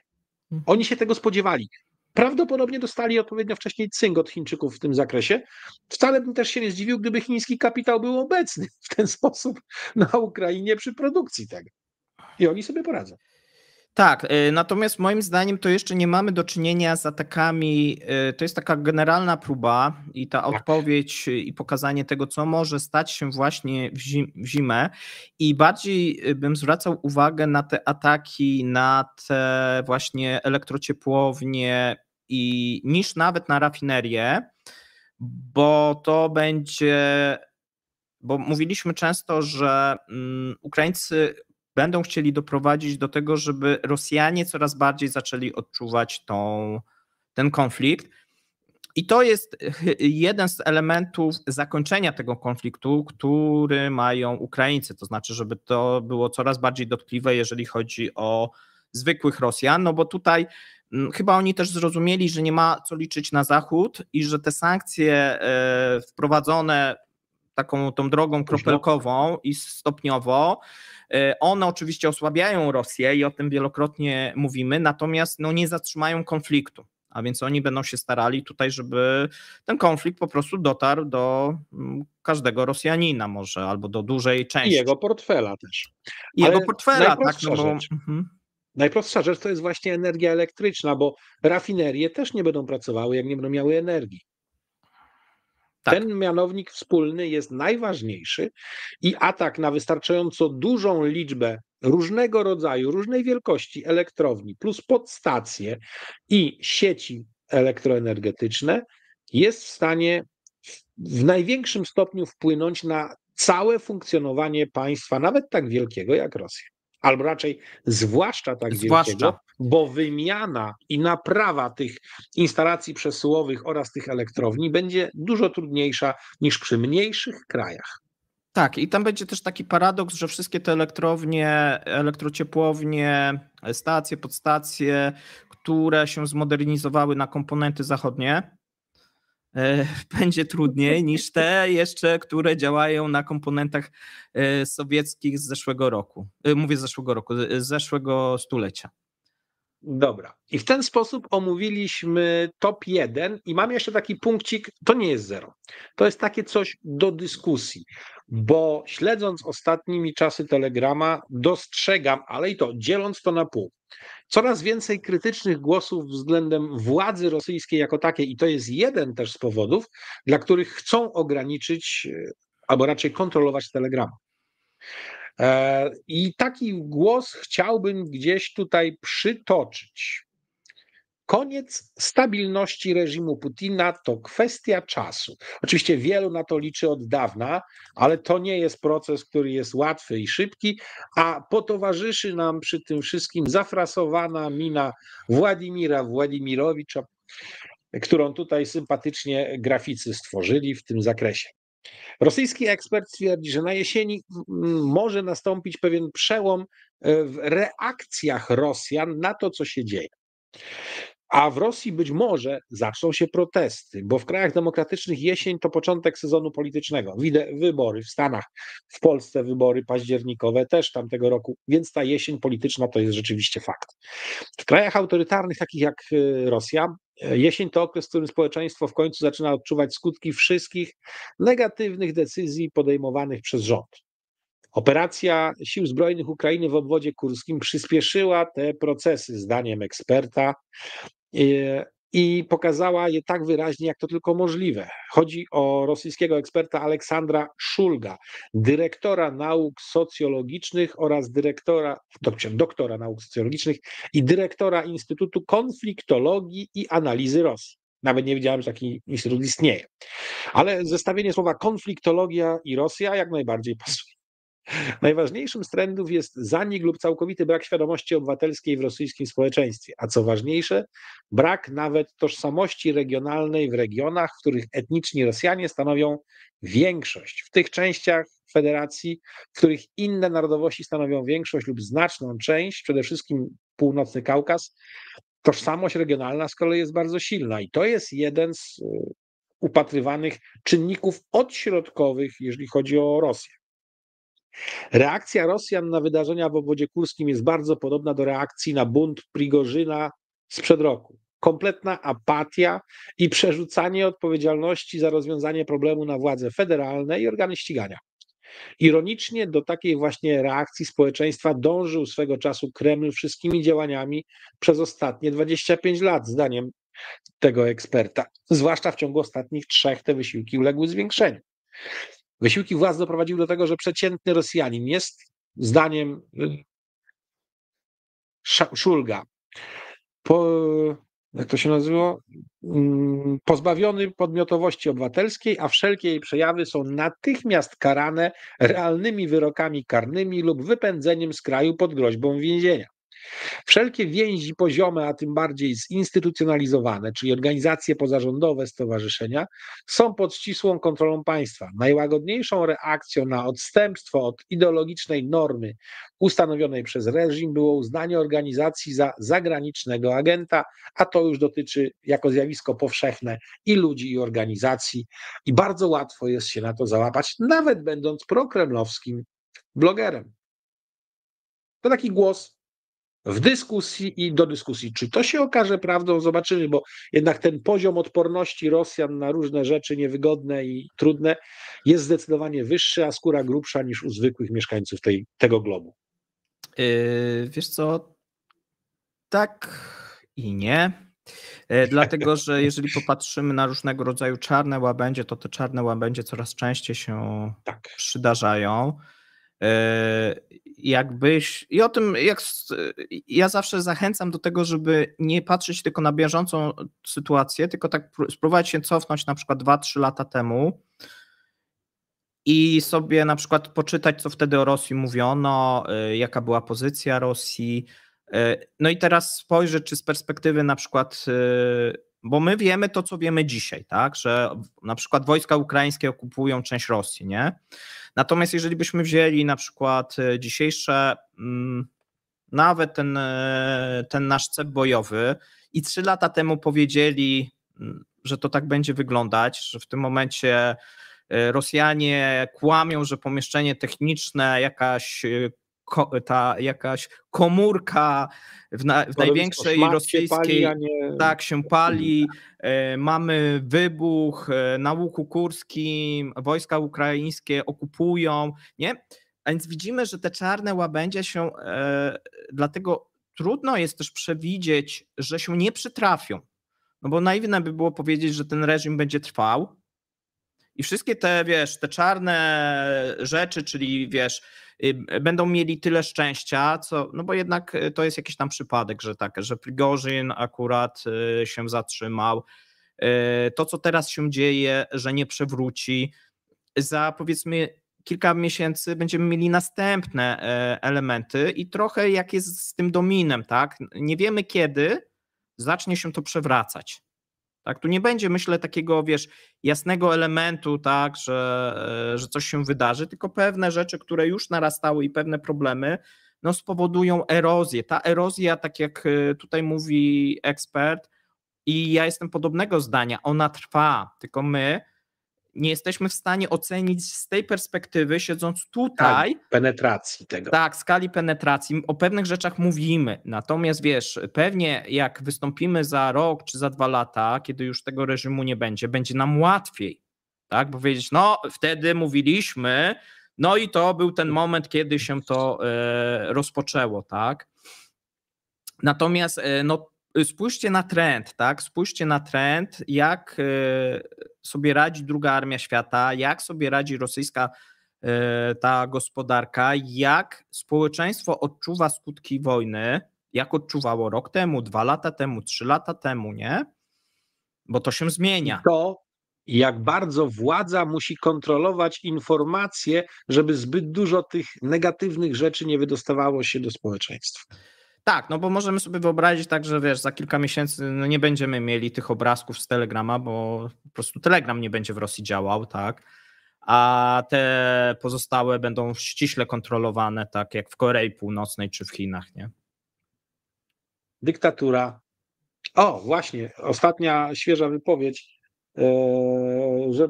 Mhm. Oni się tego spodziewali. Prawdopodobnie dostali odpowiednio wcześniej cyng od Chińczyków w tym zakresie. Wcale bym też się nie zdziwił, gdyby chiński kapitał był obecny w ten sposób na Ukrainie przy produkcji tego. I oni sobie poradzą. Tak, y, natomiast moim zdaniem to jeszcze nie mamy do czynienia z atakami. Y, to jest taka generalna próba i ta tak. odpowiedź i pokazanie tego, co może stać się właśnie w, zimę. I bardziej y, bym zwracał uwagę na te ataki, na te właśnie elektrociepłownie i niż nawet na rafinerię, bo to będzie. Bo mówiliśmy często, że mm, Ukraińcy będą chcieli doprowadzić do tego, żeby Rosjanie coraz bardziej zaczęli odczuwać tą, ten konflikt. I to jest jeden z elementów zakończenia tego konfliktu, który mają Ukraińcy. To znaczy, żeby to było coraz bardziej dotkliwe, jeżeli chodzi o zwykłych Rosjan, no bo tutaj mm, chyba oni też zrozumieli, że nie ma co liczyć na Zachód i że te sankcje e, wprowadzone taką tą drogą kropelkową i stopniowo E, one oczywiście osłabiają Rosję i o tym wielokrotnie mówimy, natomiast no, nie zatrzymają konfliktu. A więc oni będą się starali tutaj, żeby ten konflikt po prostu dotarł do mm, każdego Rosjanina może, albo do dużej części. I jego portfela też. I jego portfela, tak? No bo... Mhm. Najprostsza rzecz to jest właśnie energia elektryczna, bo rafinerie też nie będą pracowały, jak nie będą miały energii. Tak. Ten mianownik wspólny jest najważniejszy i atak na wystarczająco dużą liczbę różnego rodzaju, różnej wielkości elektrowni plus podstacje i sieci elektroenergetyczne jest w stanie w największym stopniu wpłynąć na całe funkcjonowanie państwa, nawet tak wielkiego jak Rosja albo raczej zwłaszcza tak zwłaszcza. bo wymiana i naprawa tych instalacji przesyłowych oraz tych elektrowni będzie dużo trudniejsza niż przy mniejszych krajach. Tak, i tam będzie też taki paradoks, że wszystkie te elektrownie, elektrociepłownie, stacje, podstacje, które się zmodernizowały na komponenty zachodnie, E, będzie trudniej niż te jeszcze, które działają na komponentach e, sowieckich z zeszłego roku. E, mówię z zeszłego roku, z zeszłego stulecia. Dobra. I w ten sposób omówiliśmy top 1 i mam jeszcze taki punkcik, to nie jest zero. To jest takie coś do dyskusji, bo śledząc ostatnimi czasy Telegrama dostrzegam, ale i to dzieląc to na pół, Coraz więcej krytycznych głosów względem władzy rosyjskiej jako takiej, i to jest jeden też z powodów, dla których chcą ograniczyć e, albo raczej kontrolować Telegram e, I taki głos chciałbym gdzieś tutaj przytoczyć. Koniec stabilności reżimu Putina to kwestia czasu. Oczywiście wielu na to liczy od dawna, ale to nie jest proces, który jest łatwy i szybki, a potowarzyszy nam przy tym wszystkim zafrasowana mina Władimira Władimirowicza, którą tutaj sympatycznie graficy stworzyli w tym zakresie. Rosyjski ekspert twierdzi, że na jesieni może nastąpić pewien przełom e, w reakcjach Rosjan na to, co się dzieje. A w Rosji być może zaczną się protesty, bo w krajach demokratycznych jesień to początek sezonu politycznego. Widzę wybory w Stanach, w Polsce wybory październikowe też tamtego roku, więc ta jesień polityczna to jest rzeczywiście fakt. W krajach autorytarnych, takich jak y, Rosja, y, Jesień to okres, w którym społeczeństwo w końcu zaczyna odczuwać skutki wszystkich negatywnych decyzji podejmowanych przez rząd. Operacja Sił Zbrojnych Ukrainy w obwodzie kurskim przyspieszyła te procesy, zdaniem eksperta. E, i pokazała je tak wyraźnie, jak to tylko możliwe. Chodzi o rosyjskiego eksperta Aleksandra Szulga, dyrektora nauk socjologicznych oraz dyrektora, doktora nauk socjologicznych i dyrektora Instytutu Konfliktologii i Analizy Rosji. Nawet nie wiedziałem, że taki instytut istnieje. Ale zestawienie słowa konfliktologia i Rosja jak najbardziej pasuje. Najważniejszym z trendów jest zanik lub całkowity brak świadomości obywatelskiej w rosyjskim społeczeństwie, a co ważniejsze, brak nawet tożsamości regionalnej w regionach, w których etniczni Rosjanie stanowią większość. W tych częściach federacji, w których inne narodowości stanowią większość lub znaczną część, przede wszystkim Północny Kaukaz, tożsamość regionalna z kolei jest bardzo silna i to jest jeden z e, upatrywanych czynników odśrodkowych, jeżeli chodzi o Rosję. Reakcja Rosjan na wydarzenia w obwodzie kurskim jest bardzo podobna do reakcji na bunt Prigorzyna sprzed roku. Kompletna apatia i przerzucanie odpowiedzialności za rozwiązanie problemu na władze federalne i organy ścigania. Ironicznie do takiej właśnie reakcji społeczeństwa dążył swego czasu Kreml wszystkimi działaniami przez ostatnie 25 lat, zdaniem tego eksperta. Zwłaszcza w ciągu ostatnich trzech te wysiłki uległy zwiększeniu. Wysiłki władz doprowadziły do tego, że przeciętny Rosjanin jest, zdaniem y, Szulga, po, jak to się nazywa, mm, pozbawiony podmiotowości obywatelskiej, a wszelkie jej przejawy są natychmiast karane realnymi wyrokami karnymi lub wypędzeniem z kraju pod groźbą więzienia. Wszelkie więzi poziome, a tym bardziej zinstytucjonalizowane, czyli organizacje pozarządowe, stowarzyszenia, są pod ścisłą kontrolą państwa. Najłagodniejszą reakcją na odstępstwo od ideologicznej normy ustanowionej przez reżim było uznanie organizacji za zagranicznego agenta, a to już dotyczy jako zjawisko powszechne i ludzi, i organizacji, i bardzo łatwo jest się na to załapać, nawet będąc prokremlowskim blogerem. To taki głos w dyskusji i do dyskusji. Czy to się okaże prawdą, zobaczymy, bo jednak ten poziom odporności Rosjan na różne rzeczy niewygodne i trudne jest zdecydowanie wyższy, a skóra grubsza niż u zwykłych mieszkańców tej, tego globu. Yy, wiesz co? Tak i nie. Yy, dlatego, że jeżeli popatrzymy na różnego rodzaju czarne łabędzie, to te czarne łabędzie coraz częściej się tak. przydarzają. E, jakbyś. I o tym, jak ja zawsze zachęcam do tego, żeby nie patrzeć tylko na bieżącą sytuację, tylko tak spróbować się cofnąć na przykład 2-3 lata temu i sobie na przykład poczytać, co wtedy o Rosji mówiono, e, jaka była pozycja Rosji. E, no i teraz spojrzeć, czy z perspektywy na przykład bo my wiemy to, co wiemy dzisiaj, tak, że na przykład wojska ukraińskie okupują część Rosji, nie? Natomiast jeżeli byśmy wzięli na przykład e, dzisiejsze, mm, nawet ten, e, ten nasz cep bojowy i trzy lata temu powiedzieli, mm, że to tak będzie wyglądać, że w tym momencie e, Rosjanie kłamią, że pomieszczenie techniczne, jakaś ko, ta jakaś komórka w, na, w największej rosyjskiej się pali, nie... tak się pali. Mhm. E, mamy wybuch e, na łuku kurskim, wojska ukraińskie okupują, nie? A więc widzimy, że te czarne łabędzie się, e, dlatego trudno jest też przewidzieć, że się nie przytrafią. No bo naiwne by było powiedzieć, że ten reżim będzie trwał, i wszystkie te, wiesz, te czarne rzeczy, czyli wiesz, Y, będą mieli tyle szczęścia, co, no bo jednak y, to jest jakiś tam przypadek, że tak, że Prigorzyn akurat y, się zatrzymał. To, co teraz się dzieje, że nie przewróci, za powiedzmy kilka miesięcy będziemy mieli następne e, elementy i trochę jak jest z tym dominem, tak? Nie wiemy kiedy zacznie się to przewracać. Tak? Tu nie będzie, myślę, takiego, wiesz, jasnego elementu, tak, że, e, że coś się wydarzy, tylko pewne rzeczy, które już narastały i pewne problemy, no, spowodują erozję. Ta erozja, tak jak e, tutaj mówi ekspert, i ja jestem podobnego zdania, ona trwa, tylko my nie jesteśmy w stanie ocenić z tej perspektywy, siedząc tutaj. Tak, penetracji tego. Tak, skali penetracji. O pewnych rzeczach mówimy. Natomiast wiesz, pewnie jak wystąpimy za rok czy za dwa lata, kiedy już tego reżimu nie będzie, będzie nam łatwiej. Tak, bo powiedzieć, no wtedy mówiliśmy, no i to był ten moment, kiedy się to e, rozpoczęło, tak. Natomiast e, no, spójrzcie na trend, tak? Spójrzcie na trend, jak e, sobie radzi druga armia świata, jak sobie radzi rosyjska e, ta gospodarka, jak społeczeństwo odczuwa skutki wojny, jak odczuwało rok temu, dwa lata temu, trzy lata temu, nie? Bo to się zmienia. To jak bardzo władza musi kontrolować informacje, żeby zbyt dużo tych negatywnych rzeczy nie wydostawało się do społeczeństwa. Tak, no bo możemy sobie wyobrazić tak, że wiesz, za kilka miesięcy no nie będziemy mieli tych obrazków z Telegrama, bo po prostu Telegram nie będzie w Rosji działał, tak? A te pozostałe będą ściśle kontrolowane, tak jak w Korei Północnej czy w Chinach, nie? Dyktatura. O, właśnie, ostatnia świeża wypowiedź, e, że,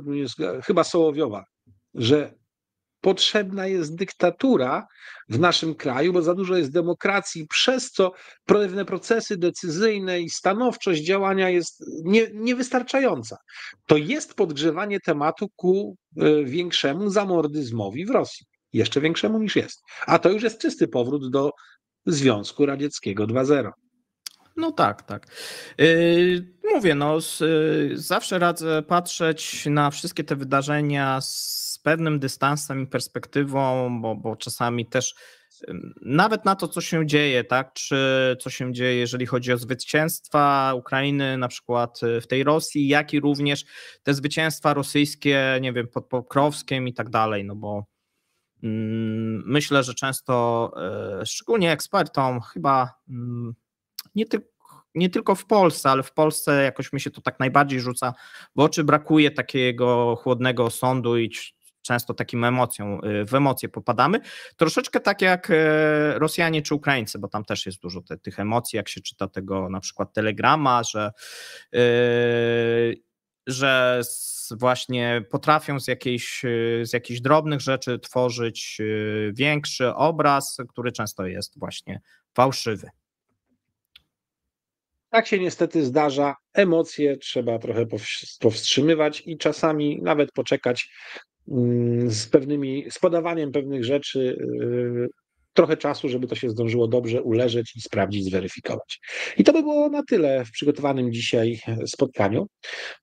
chyba Sołowiowa, że potrzebna jest dyktatura w naszym kraju, bo za dużo jest demokracji, przez co pewne procesy decyzyjne i stanowczość działania jest nie, niewystarczająca. To jest podgrzewanie tematu ku e, większemu zamordyzmowi w Rosji, jeszcze większemu niż jest. A to już jest czysty powrót do Związku Radzieckiego 2.0. No tak, tak. Y, mówię, no, y, zawsze radzę patrzeć na wszystkie te wydarzenia z pewnym dystansem i perspektywą, bo, bo czasami też nawet na to, co się dzieje, tak? Czy co się dzieje, jeżeli chodzi o zwycięstwa Ukrainy, na przykład e, w tej Rosji, jak i również te zwycięstwa rosyjskie, nie wiem, pod Pokrowskiem i tak dalej, no bo mm, myślę, że często, e, szczególnie ekspertom, chyba mm, nie tylko nie tylko w Polsce, ale w Polsce jakoś mi się to tak najbardziej rzuca w oczy. Brakuje takiego chłodnego sądu i często takim emocjom, y, w emocje popadamy. Troszeczkę tak jak e, Rosjanie czy Ukraińcy, bo tam też jest dużo te, tych emocji, jak się czyta tego na przykład telegrama, że, yy, że właśnie potrafią z jakiejś, e, z jakichś drobnych rzeczy tworzyć większy obraz, który często jest właśnie fałszywy. Tak się niestety zdarza. Emocje trzeba trochę powstrzymywać i czasami nawet poczekać Y, z pewnymi, z podawaniem pewnych rzeczy y, trochę czasu, żeby to się zdążyło dobrze uleżeć i sprawdzić, zweryfikować. I to by było na tyle w przygotowanym dzisiaj e, spotkaniu.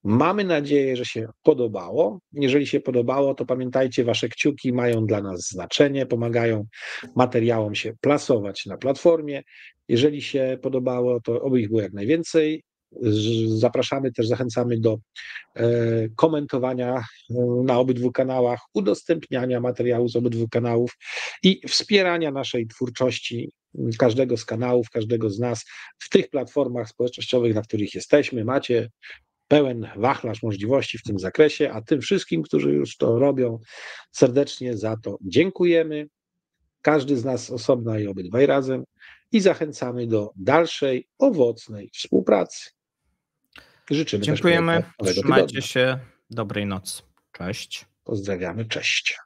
Mamy nadzieję, że się podobało. Jeżeli się podobało, to pamiętajcie, wasze kciuki mają dla nas znaczenie, pomagają materiałom się plasować na platformie. Jeżeli się podobało, to oby ich było jak najwięcej. Zapraszamy też, zachęcamy do e, komentowania e, na obydwu kanałach, udostępniania materiału z obydwu kanałów i wspierania naszej twórczości każdego z kanałów, każdego z nas w tych platformach społecznościowych, na których jesteśmy. Macie pełen wachlarz możliwości w tym zakresie, a tym wszystkim, którzy już to robią, serdecznie za to dziękujemy. Każdy z nas osobna i obydwaj razem i zachęcamy do dalszej owocnej współpracy. Życzymy Dziękujemy. Trzymajcie tygodnia. się. Dobrej nocy. Cześć. Pozdrawiamy. Cześć.